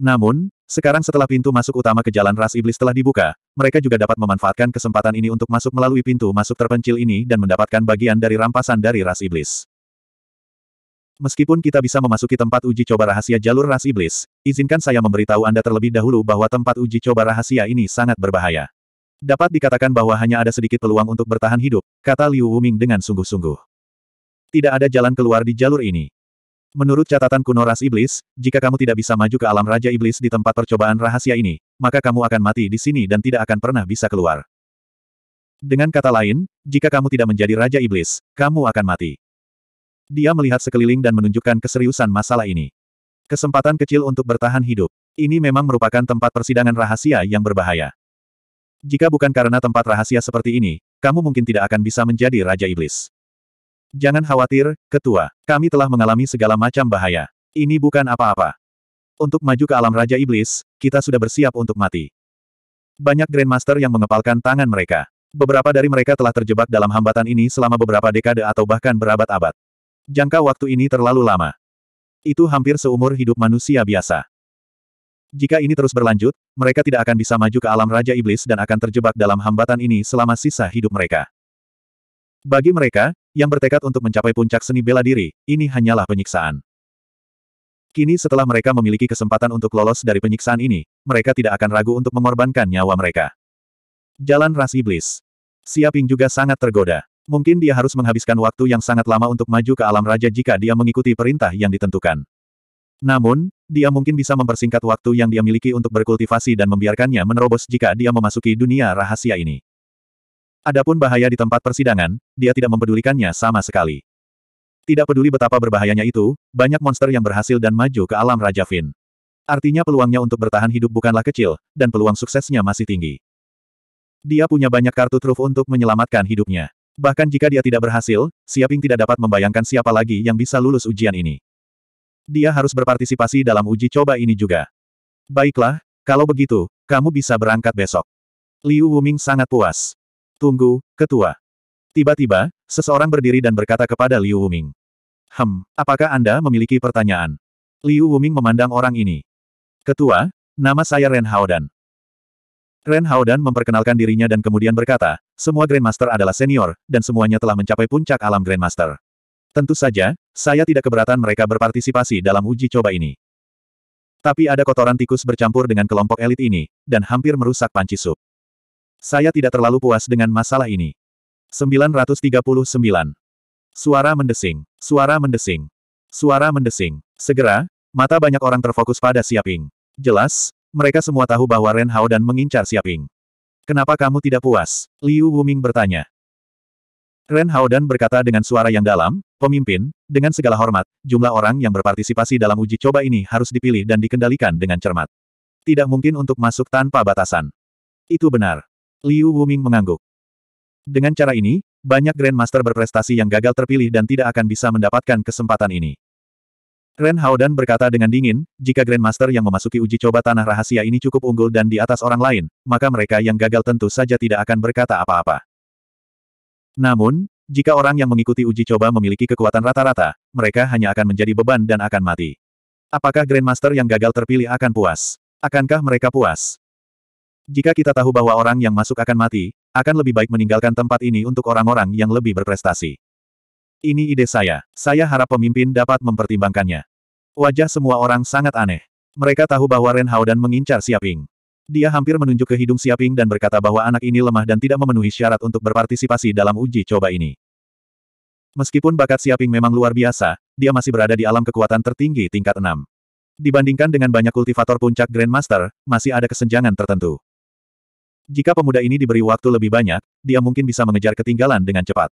Namun, sekarang setelah pintu masuk utama ke jalan ras iblis telah dibuka, mereka juga dapat memanfaatkan kesempatan ini untuk masuk melalui pintu masuk terpencil ini dan mendapatkan bagian dari rampasan dari ras iblis. Meskipun kita bisa memasuki tempat uji coba rahasia jalur ras iblis, izinkan saya memberitahu Anda terlebih dahulu bahwa tempat uji coba rahasia ini sangat berbahaya. Dapat dikatakan bahwa hanya ada sedikit peluang untuk bertahan hidup, kata Liu Wuming dengan sungguh-sungguh. Tidak ada jalan keluar di jalur ini. Menurut catatan kuno ras iblis, jika kamu tidak bisa maju ke alam Raja Iblis di tempat percobaan rahasia ini, maka kamu akan mati di sini dan tidak akan pernah bisa keluar. Dengan kata lain, jika kamu tidak menjadi Raja Iblis, kamu akan mati. Dia melihat sekeliling dan menunjukkan keseriusan masalah ini. Kesempatan kecil untuk bertahan hidup. Ini memang merupakan tempat persidangan rahasia yang berbahaya. Jika bukan karena tempat rahasia seperti ini, kamu mungkin tidak akan bisa menjadi Raja Iblis. Jangan khawatir, Ketua. Kami telah mengalami segala macam bahaya. Ini bukan apa-apa. Untuk maju ke alam Raja Iblis, kita sudah bersiap untuk mati. Banyak Grandmaster yang mengepalkan tangan mereka. Beberapa dari mereka telah terjebak dalam hambatan ini selama beberapa dekade atau bahkan berabad-abad. Jangka waktu ini terlalu lama. Itu hampir seumur hidup manusia biasa. Jika ini terus berlanjut, mereka tidak akan bisa maju ke alam Raja Iblis dan akan terjebak dalam hambatan ini selama sisa hidup mereka. Bagi mereka, yang bertekad untuk mencapai puncak seni bela diri, ini hanyalah penyiksaan. Kini setelah mereka memiliki kesempatan untuk lolos dari penyiksaan ini, mereka tidak akan ragu untuk mengorbankan nyawa mereka. Jalan Ras Iblis. Siaping juga sangat tergoda. Mungkin dia harus menghabiskan waktu yang sangat lama untuk maju ke alam raja jika dia mengikuti perintah yang ditentukan. Namun, dia mungkin bisa mempersingkat waktu yang dia miliki untuk berkultivasi dan membiarkannya menerobos jika dia memasuki dunia rahasia ini. Adapun bahaya di tempat persidangan, dia tidak mempedulikannya sama sekali. Tidak peduli betapa berbahayanya itu, banyak monster yang berhasil dan maju ke alam Raja Fin. Artinya peluangnya untuk bertahan hidup bukanlah kecil, dan peluang suksesnya masih tinggi. Dia punya banyak kartu truf untuk menyelamatkan hidupnya. Bahkan jika dia tidak berhasil, Siaping tidak dapat membayangkan siapa lagi yang bisa lulus ujian ini. Dia harus berpartisipasi dalam uji coba ini juga. Baiklah, kalau begitu, kamu bisa berangkat besok. Liu Wuming sangat puas. Tunggu, ketua. Tiba-tiba, seseorang berdiri dan berkata kepada Liu Wuming. Hem, apakah Anda memiliki pertanyaan? Liu Wuming memandang orang ini. Ketua, nama saya Ren Haodan. Ren Haodan memperkenalkan dirinya dan kemudian berkata, semua Grandmaster adalah senior, dan semuanya telah mencapai puncak alam Grandmaster. Tentu saja, saya tidak keberatan mereka berpartisipasi dalam uji coba ini. Tapi ada kotoran tikus bercampur dengan kelompok elit ini, dan hampir merusak panci sup. Saya tidak terlalu puas dengan masalah ini. 939. Suara mendesing. Suara mendesing. Suara mendesing. Segera, mata banyak orang terfokus pada Siaping. Jelas, mereka semua tahu bahwa Ren Hao dan mengincar Siaping. Kenapa kamu tidak puas? Liu Wuming bertanya. Ren Hao dan berkata dengan suara yang dalam, pemimpin, dengan segala hormat, jumlah orang yang berpartisipasi dalam uji coba ini harus dipilih dan dikendalikan dengan cermat. Tidak mungkin untuk masuk tanpa batasan. Itu benar. Liu Wuming mengangguk. Dengan cara ini, banyak Grandmaster berprestasi yang gagal terpilih dan tidak akan bisa mendapatkan kesempatan ini. Ren Hao dan berkata dengan dingin, jika Grandmaster yang memasuki uji coba tanah rahasia ini cukup unggul dan di atas orang lain, maka mereka yang gagal tentu saja tidak akan berkata apa-apa. Namun, jika orang yang mengikuti uji coba memiliki kekuatan rata-rata, mereka hanya akan menjadi beban dan akan mati. Apakah Grandmaster yang gagal terpilih akan puas? Akankah mereka puas? Jika kita tahu bahwa orang yang masuk akan mati, akan lebih baik meninggalkan tempat ini untuk orang-orang yang lebih berprestasi. Ini ide saya. Saya harap pemimpin dapat mempertimbangkannya. Wajah semua orang sangat aneh. Mereka tahu bahwa Ren Hao dan mengincar Siaping. Dia hampir menunjuk ke hidung Siaping dan berkata bahwa anak ini lemah dan tidak memenuhi syarat untuk berpartisipasi dalam uji coba ini. Meskipun bakat Siaping memang luar biasa, dia masih berada di alam kekuatan tertinggi tingkat 6. Dibandingkan dengan banyak kultivator puncak Grandmaster, masih ada kesenjangan tertentu. Jika pemuda ini diberi waktu lebih banyak, dia mungkin bisa mengejar ketinggalan dengan cepat.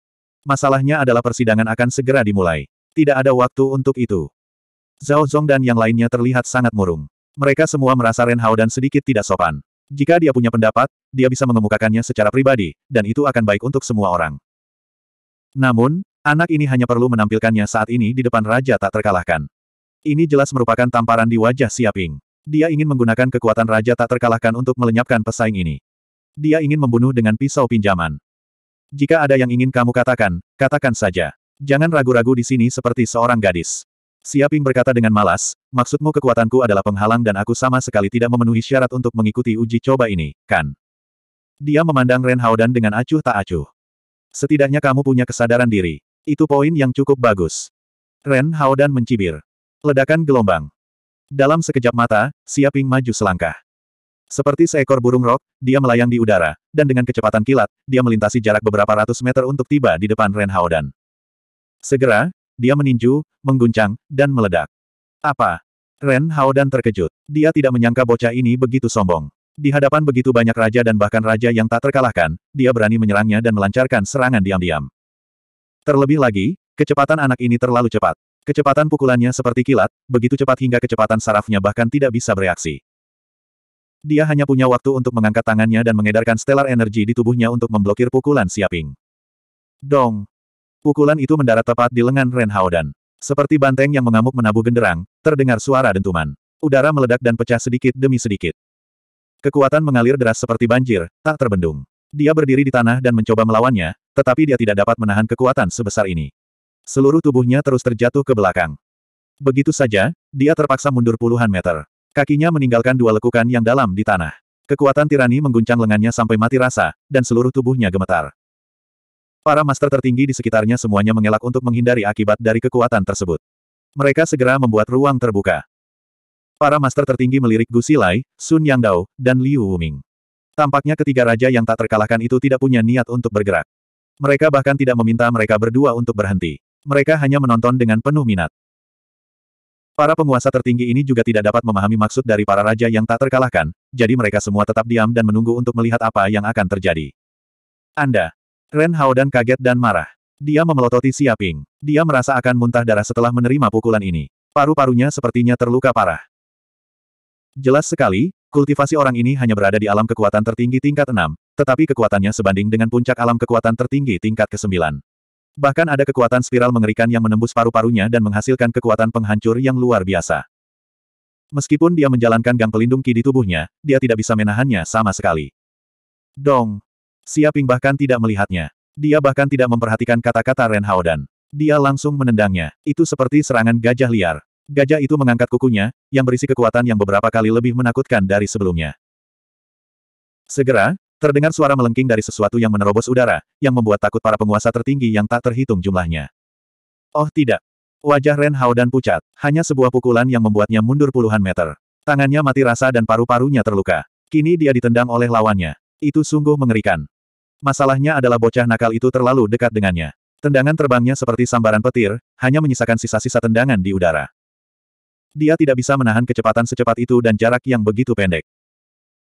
Masalahnya adalah persidangan akan segera dimulai. Tidak ada waktu untuk itu. Zhao Zhong dan yang lainnya terlihat sangat murung. Mereka semua merasa Ren Hao dan sedikit tidak sopan. Jika dia punya pendapat, dia bisa mengemukakannya secara pribadi, dan itu akan baik untuk semua orang. Namun, anak ini hanya perlu menampilkannya saat ini di depan raja tak terkalahkan. Ini jelas merupakan tamparan di wajah Siaping. Dia ingin menggunakan kekuatan raja tak terkalahkan untuk melenyapkan pesaing ini. Dia ingin membunuh dengan pisau pinjaman. Jika ada yang ingin kamu katakan, katakan saja. Jangan ragu-ragu di sini seperti seorang gadis. Siaping berkata dengan malas, maksudmu kekuatanku adalah penghalang dan aku sama sekali tidak memenuhi syarat untuk mengikuti uji coba ini, kan? Dia memandang Ren Haodan dengan acuh tak acuh. Setidaknya kamu punya kesadaran diri. Itu poin yang cukup bagus. Ren Haodan mencibir. Ledakan gelombang. Dalam sekejap mata, Siaping maju selangkah. Seperti seekor burung rok, dia melayang di udara, dan dengan kecepatan kilat, dia melintasi jarak beberapa ratus meter untuk tiba di depan Ren Haodan. Segera, dia meninju, mengguncang, dan meledak. Apa? Ren Haodan terkejut. Dia tidak menyangka bocah ini begitu sombong. Di hadapan begitu banyak raja dan bahkan raja yang tak terkalahkan, dia berani menyerangnya dan melancarkan serangan diam-diam. Terlebih lagi, kecepatan anak ini terlalu cepat. Kecepatan pukulannya seperti kilat, begitu cepat hingga kecepatan sarafnya bahkan tidak bisa bereaksi. Dia hanya punya waktu untuk mengangkat tangannya dan mengedarkan stellar energi di tubuhnya untuk memblokir pukulan Siaping. Dong! Pukulan itu mendarat tepat di lengan Ren Haodan. Seperti banteng yang mengamuk menabuh genderang, terdengar suara dentuman. Udara meledak dan pecah sedikit demi sedikit. Kekuatan mengalir deras seperti banjir, tak terbendung. Dia berdiri di tanah dan mencoba melawannya, tetapi dia tidak dapat menahan kekuatan sebesar ini. Seluruh tubuhnya terus terjatuh ke belakang. Begitu saja, dia terpaksa mundur puluhan meter. Kakinya meninggalkan dua lekukan yang dalam di tanah. Kekuatan tirani mengguncang lengannya sampai mati rasa, dan seluruh tubuhnya gemetar. Para master tertinggi di sekitarnya semuanya mengelak untuk menghindari akibat dari kekuatan tersebut. Mereka segera membuat ruang terbuka. Para master tertinggi melirik Gu Silai, Sun Yang Dao, dan Liu Wuming. Tampaknya ketiga raja yang tak terkalahkan itu tidak punya niat untuk bergerak. Mereka bahkan tidak meminta mereka berdua untuk berhenti. Mereka hanya menonton dengan penuh minat. Para penguasa tertinggi ini juga tidak dapat memahami maksud dari para raja yang tak terkalahkan, jadi mereka semua tetap diam dan menunggu untuk melihat apa yang akan terjadi. Anda. Ren Hao dan kaget dan marah. Dia memelototi Siaping. Dia merasa akan muntah darah setelah menerima pukulan ini. Paru-parunya sepertinya terluka parah. Jelas sekali, kultivasi orang ini hanya berada di alam kekuatan tertinggi tingkat 6, tetapi kekuatannya sebanding dengan puncak alam kekuatan tertinggi tingkat ke-9. Bahkan ada kekuatan spiral mengerikan yang menembus paru-parunya dan menghasilkan kekuatan penghancur yang luar biasa. Meskipun dia menjalankan gang pelindung ki di tubuhnya, dia tidak bisa menahannya sama sekali. Dong! Siaping bahkan tidak melihatnya. Dia bahkan tidak memperhatikan kata-kata Ren Haodan. Dia langsung menendangnya. Itu seperti serangan gajah liar. Gajah itu mengangkat kukunya, yang berisi kekuatan yang beberapa kali lebih menakutkan dari sebelumnya. Segera, Terdengar suara melengking dari sesuatu yang menerobos udara, yang membuat takut para penguasa tertinggi yang tak terhitung jumlahnya. Oh tidak. Wajah Ren Hao dan pucat, hanya sebuah pukulan yang membuatnya mundur puluhan meter. Tangannya mati rasa dan paru-parunya terluka. Kini dia ditendang oleh lawannya. Itu sungguh mengerikan. Masalahnya adalah bocah nakal itu terlalu dekat dengannya. Tendangan terbangnya seperti sambaran petir, hanya menyisakan sisa-sisa tendangan di udara. Dia tidak bisa menahan kecepatan secepat itu dan jarak yang begitu pendek.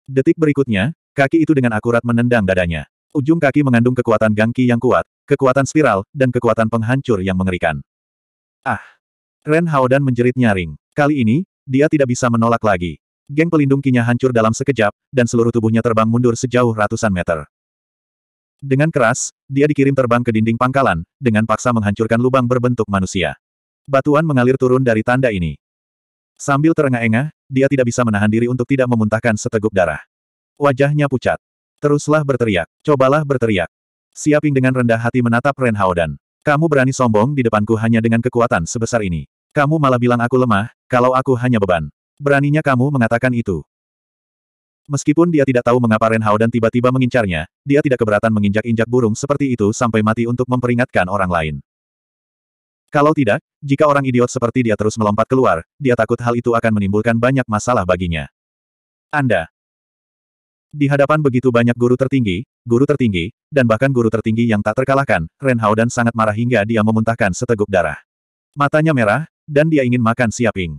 Detik berikutnya, Kaki itu dengan akurat menendang dadanya. Ujung kaki mengandung kekuatan gangki yang kuat, kekuatan spiral, dan kekuatan penghancur yang mengerikan. Ah! Ren Haodan menjerit nyaring. Kali ini, dia tidak bisa menolak lagi. Geng pelindung kinya hancur dalam sekejap, dan seluruh tubuhnya terbang mundur sejauh ratusan meter. Dengan keras, dia dikirim terbang ke dinding pangkalan, dengan paksa menghancurkan lubang berbentuk manusia. Batuan mengalir turun dari tanda ini. Sambil terengah-engah, dia tidak bisa menahan diri untuk tidak memuntahkan seteguk darah. Wajahnya pucat. Teruslah berteriak. Cobalah berteriak. Siaping dengan rendah hati menatap Ren Haodan. Kamu berani sombong di depanku hanya dengan kekuatan sebesar ini. Kamu malah bilang aku lemah, kalau aku hanya beban. Beraninya kamu mengatakan itu. Meskipun dia tidak tahu mengapa Ren Hao dan tiba-tiba mengincarnya, dia tidak keberatan menginjak-injak burung seperti itu sampai mati untuk memperingatkan orang lain. Kalau tidak, jika orang idiot seperti dia terus melompat keluar, dia takut hal itu akan menimbulkan banyak masalah baginya. Anda, di hadapan begitu banyak guru tertinggi, guru tertinggi, dan bahkan guru tertinggi yang tak terkalahkan, Ren Hao dan sangat marah hingga dia memuntahkan seteguk darah. Matanya merah, dan dia ingin makan siaping.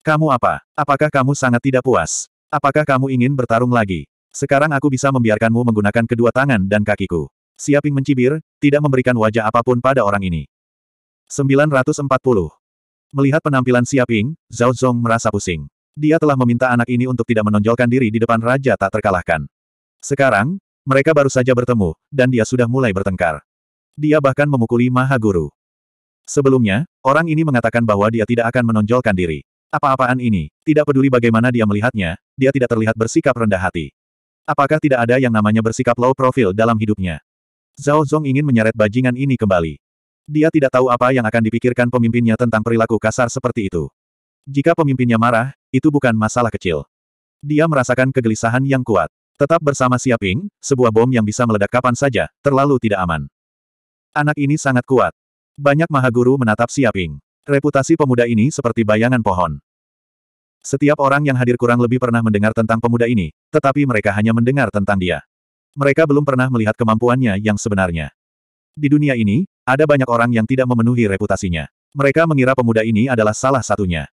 Kamu apa? Apakah kamu sangat tidak puas? Apakah kamu ingin bertarung lagi? Sekarang aku bisa membiarkanmu menggunakan kedua tangan dan kakiku. Siaping mencibir, tidak memberikan wajah apapun pada orang ini. 940. Melihat penampilan Siaping, Zhao Zhong merasa pusing. Dia telah meminta anak ini untuk tidak menonjolkan diri di depan raja tak terkalahkan. Sekarang, mereka baru saja bertemu, dan dia sudah mulai bertengkar. Dia bahkan memukuli Maha Guru. Sebelumnya, orang ini mengatakan bahwa dia tidak akan menonjolkan diri. Apa-apaan ini, tidak peduli bagaimana dia melihatnya, dia tidak terlihat bersikap rendah hati. Apakah tidak ada yang namanya bersikap low profile dalam hidupnya? Zhao Zong ingin menyeret bajingan ini kembali. Dia tidak tahu apa yang akan dipikirkan pemimpinnya tentang perilaku kasar seperti itu. Jika pemimpinnya marah, itu bukan masalah kecil. Dia merasakan kegelisahan yang kuat. Tetap bersama Siaping, sebuah bom yang bisa meledak kapan saja, terlalu tidak aman. Anak ini sangat kuat. Banyak mahaguru menatap Siaping. Reputasi pemuda ini seperti bayangan pohon. Setiap orang yang hadir kurang lebih pernah mendengar tentang pemuda ini, tetapi mereka hanya mendengar tentang dia. Mereka belum pernah melihat kemampuannya yang sebenarnya. Di dunia ini, ada banyak orang yang tidak memenuhi reputasinya. Mereka mengira pemuda ini adalah salah satunya.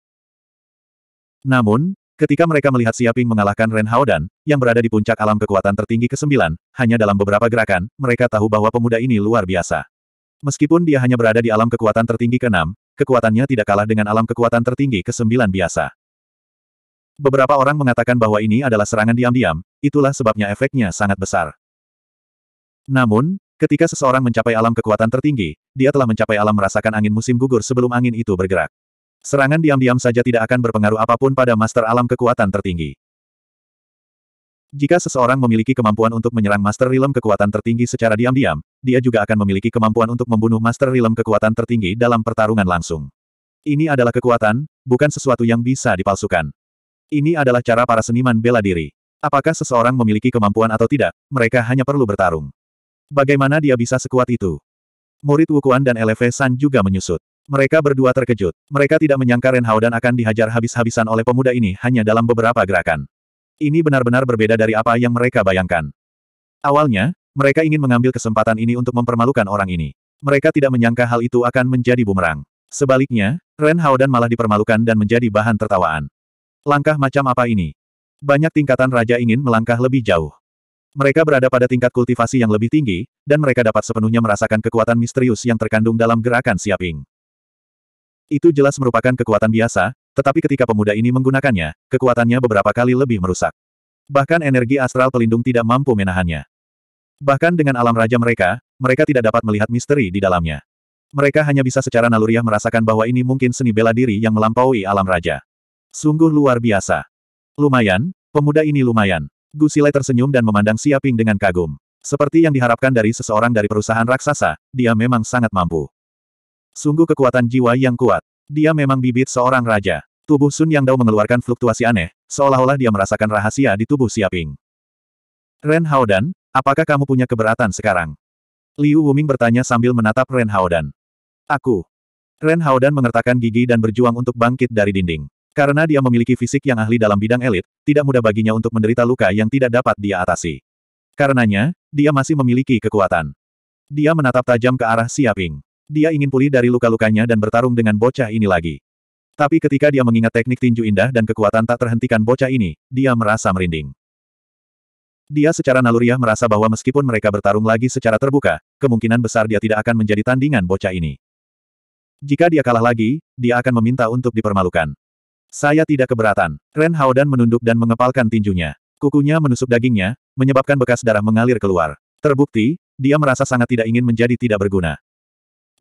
Namun, ketika mereka melihat Siaping mengalahkan Ren Haodan, yang berada di puncak alam kekuatan tertinggi ke-9, hanya dalam beberapa gerakan, mereka tahu bahwa pemuda ini luar biasa. Meskipun dia hanya berada di alam kekuatan tertinggi ke-6, kekuatannya tidak kalah dengan alam kekuatan tertinggi ke-9 biasa. Beberapa orang mengatakan bahwa ini adalah serangan diam-diam, itulah sebabnya efeknya sangat besar. Namun, ketika seseorang mencapai alam kekuatan tertinggi, dia telah mencapai alam merasakan angin musim gugur sebelum angin itu bergerak. Serangan diam-diam saja tidak akan berpengaruh apapun pada master alam kekuatan tertinggi. Jika seseorang memiliki kemampuan untuk menyerang master realm kekuatan tertinggi secara diam-diam, dia juga akan memiliki kemampuan untuk membunuh master realm kekuatan tertinggi dalam pertarungan langsung. Ini adalah kekuatan, bukan sesuatu yang bisa dipalsukan. Ini adalah cara para seniman bela diri. Apakah seseorang memiliki kemampuan atau tidak, mereka hanya perlu bertarung. Bagaimana dia bisa sekuat itu? Murid Wukuan dan LV San juga menyusut. Mereka berdua terkejut. Mereka tidak menyangka Ren Hao dan akan dihajar habis-habisan oleh pemuda ini hanya dalam beberapa gerakan. Ini benar-benar berbeda dari apa yang mereka bayangkan. Awalnya, mereka ingin mengambil kesempatan ini untuk mempermalukan orang ini. Mereka tidak menyangka hal itu akan menjadi bumerang. Sebaliknya, Ren Hao dan malah dipermalukan dan menjadi bahan tertawaan. Langkah macam apa ini? Banyak tingkatan raja ingin melangkah lebih jauh. Mereka berada pada tingkat kultivasi yang lebih tinggi, dan mereka dapat sepenuhnya merasakan kekuatan misterius yang terkandung dalam gerakan siaping. Itu jelas merupakan kekuatan biasa, tetapi ketika pemuda ini menggunakannya, kekuatannya beberapa kali lebih merusak. Bahkan energi astral pelindung tidak mampu menahannya. Bahkan dengan alam raja mereka, mereka tidak dapat melihat misteri di dalamnya. Mereka hanya bisa secara naluriah merasakan bahwa ini mungkin seni bela diri yang melampaui alam raja. Sungguh luar biasa. Lumayan, pemuda ini lumayan. Gu Silai tersenyum dan memandang Siaping dengan kagum. Seperti yang diharapkan dari seseorang dari perusahaan raksasa, dia memang sangat mampu. Sungguh kekuatan jiwa yang kuat. Dia memang bibit seorang raja. Tubuh Sun Yang Dao mengeluarkan fluktuasi aneh, seolah-olah dia merasakan rahasia di tubuh Siaping. Ren Haodan, apakah kamu punya keberatan sekarang? Liu Wuming bertanya sambil menatap Ren Haodan. Aku. Ren Haodan mengertakkan gigi dan berjuang untuk bangkit dari dinding. Karena dia memiliki fisik yang ahli dalam bidang elit, tidak mudah baginya untuk menderita luka yang tidak dapat dia atasi. Karenanya, dia masih memiliki kekuatan. Dia menatap tajam ke arah Siaping. Dia ingin pulih dari luka-lukanya dan bertarung dengan bocah ini lagi. Tapi ketika dia mengingat teknik tinju indah dan kekuatan tak terhentikan bocah ini, dia merasa merinding. Dia secara naluriah merasa bahwa meskipun mereka bertarung lagi secara terbuka, kemungkinan besar dia tidak akan menjadi tandingan bocah ini. Jika dia kalah lagi, dia akan meminta untuk dipermalukan. Saya tidak keberatan. Ren Haodan menunduk dan mengepalkan tinjunya. Kukunya menusuk dagingnya, menyebabkan bekas darah mengalir keluar. Terbukti, dia merasa sangat tidak ingin menjadi tidak berguna.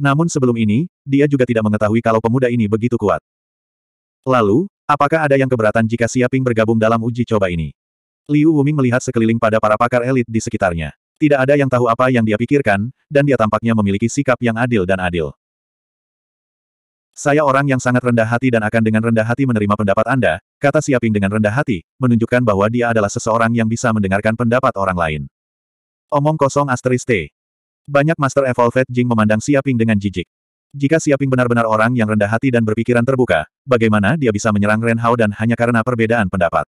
Namun sebelum ini, dia juga tidak mengetahui kalau pemuda ini begitu kuat. Lalu, apakah ada yang keberatan jika Siaping bergabung dalam uji coba ini? Liu Wuming melihat sekeliling pada para pakar elit di sekitarnya. Tidak ada yang tahu apa yang dia pikirkan, dan dia tampaknya memiliki sikap yang adil dan adil. Saya orang yang sangat rendah hati dan akan dengan rendah hati menerima pendapat Anda, kata Siaping dengan rendah hati, menunjukkan bahwa dia adalah seseorang yang bisa mendengarkan pendapat orang lain. Omong kosong asteris banyak Master Evolved Jing memandang Siaping dengan jijik. Jika Siaping benar-benar orang yang rendah hati dan berpikiran terbuka, bagaimana dia bisa menyerang Ren Hao dan hanya karena perbedaan pendapat?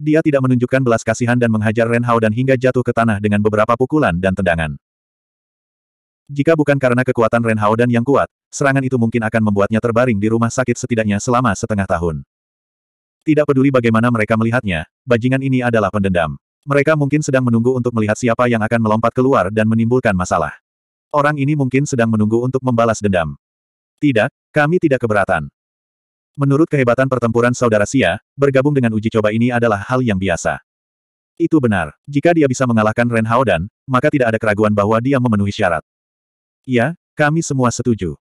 Dia tidak menunjukkan belas kasihan dan menghajar Ren Hao dan hingga jatuh ke tanah dengan beberapa pukulan dan tendangan. Jika bukan karena kekuatan Ren Hao dan yang kuat, serangan itu mungkin akan membuatnya terbaring di rumah sakit setidaknya selama setengah tahun. Tidak peduli bagaimana mereka melihatnya, bajingan ini adalah pendendam. Mereka mungkin sedang menunggu untuk melihat siapa yang akan melompat keluar dan menimbulkan masalah. Orang ini mungkin sedang menunggu untuk membalas dendam. Tidak, kami tidak keberatan. Menurut kehebatan pertempuran saudara Sia, bergabung dengan uji coba ini adalah hal yang biasa. Itu benar. Jika dia bisa mengalahkan Ren Haodan, maka tidak ada keraguan bahwa dia memenuhi syarat. Ya, kami semua setuju.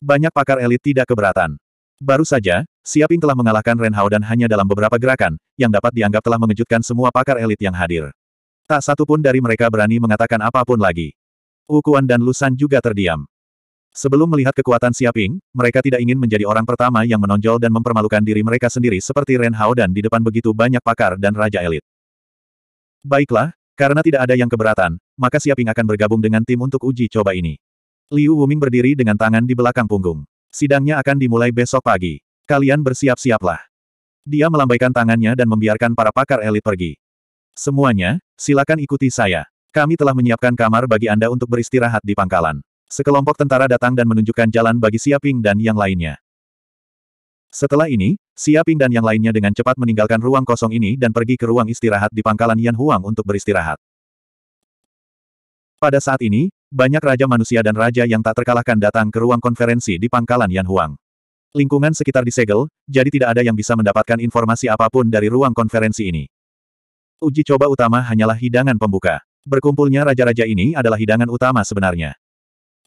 Banyak pakar elit tidak keberatan. Baru saja, Siaping telah mengalahkan Ren Hao dan hanya dalam beberapa gerakan, yang dapat dianggap telah mengejutkan semua pakar elit yang hadir. Tak satu pun dari mereka berani mengatakan apapun lagi. Ukuan dan Lusan juga terdiam. Sebelum melihat kekuatan Siaping, mereka tidak ingin menjadi orang pertama yang menonjol dan mempermalukan diri mereka sendiri seperti Ren Hao dan di depan begitu banyak pakar dan raja elit. Baiklah, karena tidak ada yang keberatan, maka Siaping akan bergabung dengan tim untuk uji coba ini. Liu Wuming berdiri dengan tangan di belakang punggung. Sidangnya akan dimulai besok pagi. Kalian bersiap-siaplah. Dia melambaikan tangannya dan membiarkan para pakar elit pergi. Semuanya, silakan ikuti saya. Kami telah menyiapkan kamar bagi Anda untuk beristirahat di pangkalan. Sekelompok tentara datang dan menunjukkan jalan bagi Siaping dan yang lainnya. Setelah ini, Siaping dan yang lainnya dengan cepat meninggalkan ruang kosong ini dan pergi ke ruang istirahat di pangkalan Yan Huang untuk beristirahat. Pada saat ini, banyak raja manusia dan raja yang tak terkalahkan datang ke ruang konferensi di pangkalan Yan Huang. Lingkungan sekitar disegel, jadi tidak ada yang bisa mendapatkan informasi apapun dari ruang konferensi ini. Uji coba utama hanyalah hidangan pembuka. Berkumpulnya raja-raja ini adalah hidangan utama sebenarnya.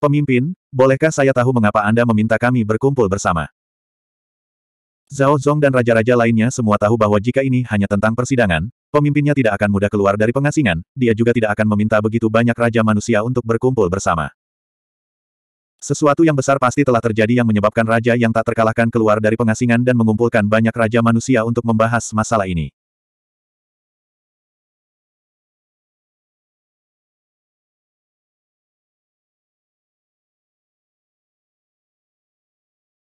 Pemimpin, bolehkah saya tahu mengapa Anda meminta kami berkumpul bersama? Zhao Zong dan raja-raja lainnya semua tahu bahwa jika ini hanya tentang persidangan, pemimpinnya tidak akan mudah keluar dari pengasingan, dia juga tidak akan meminta begitu banyak raja manusia untuk berkumpul bersama. Sesuatu yang besar pasti telah terjadi yang menyebabkan raja yang tak terkalahkan keluar dari pengasingan dan mengumpulkan banyak raja manusia untuk membahas masalah ini.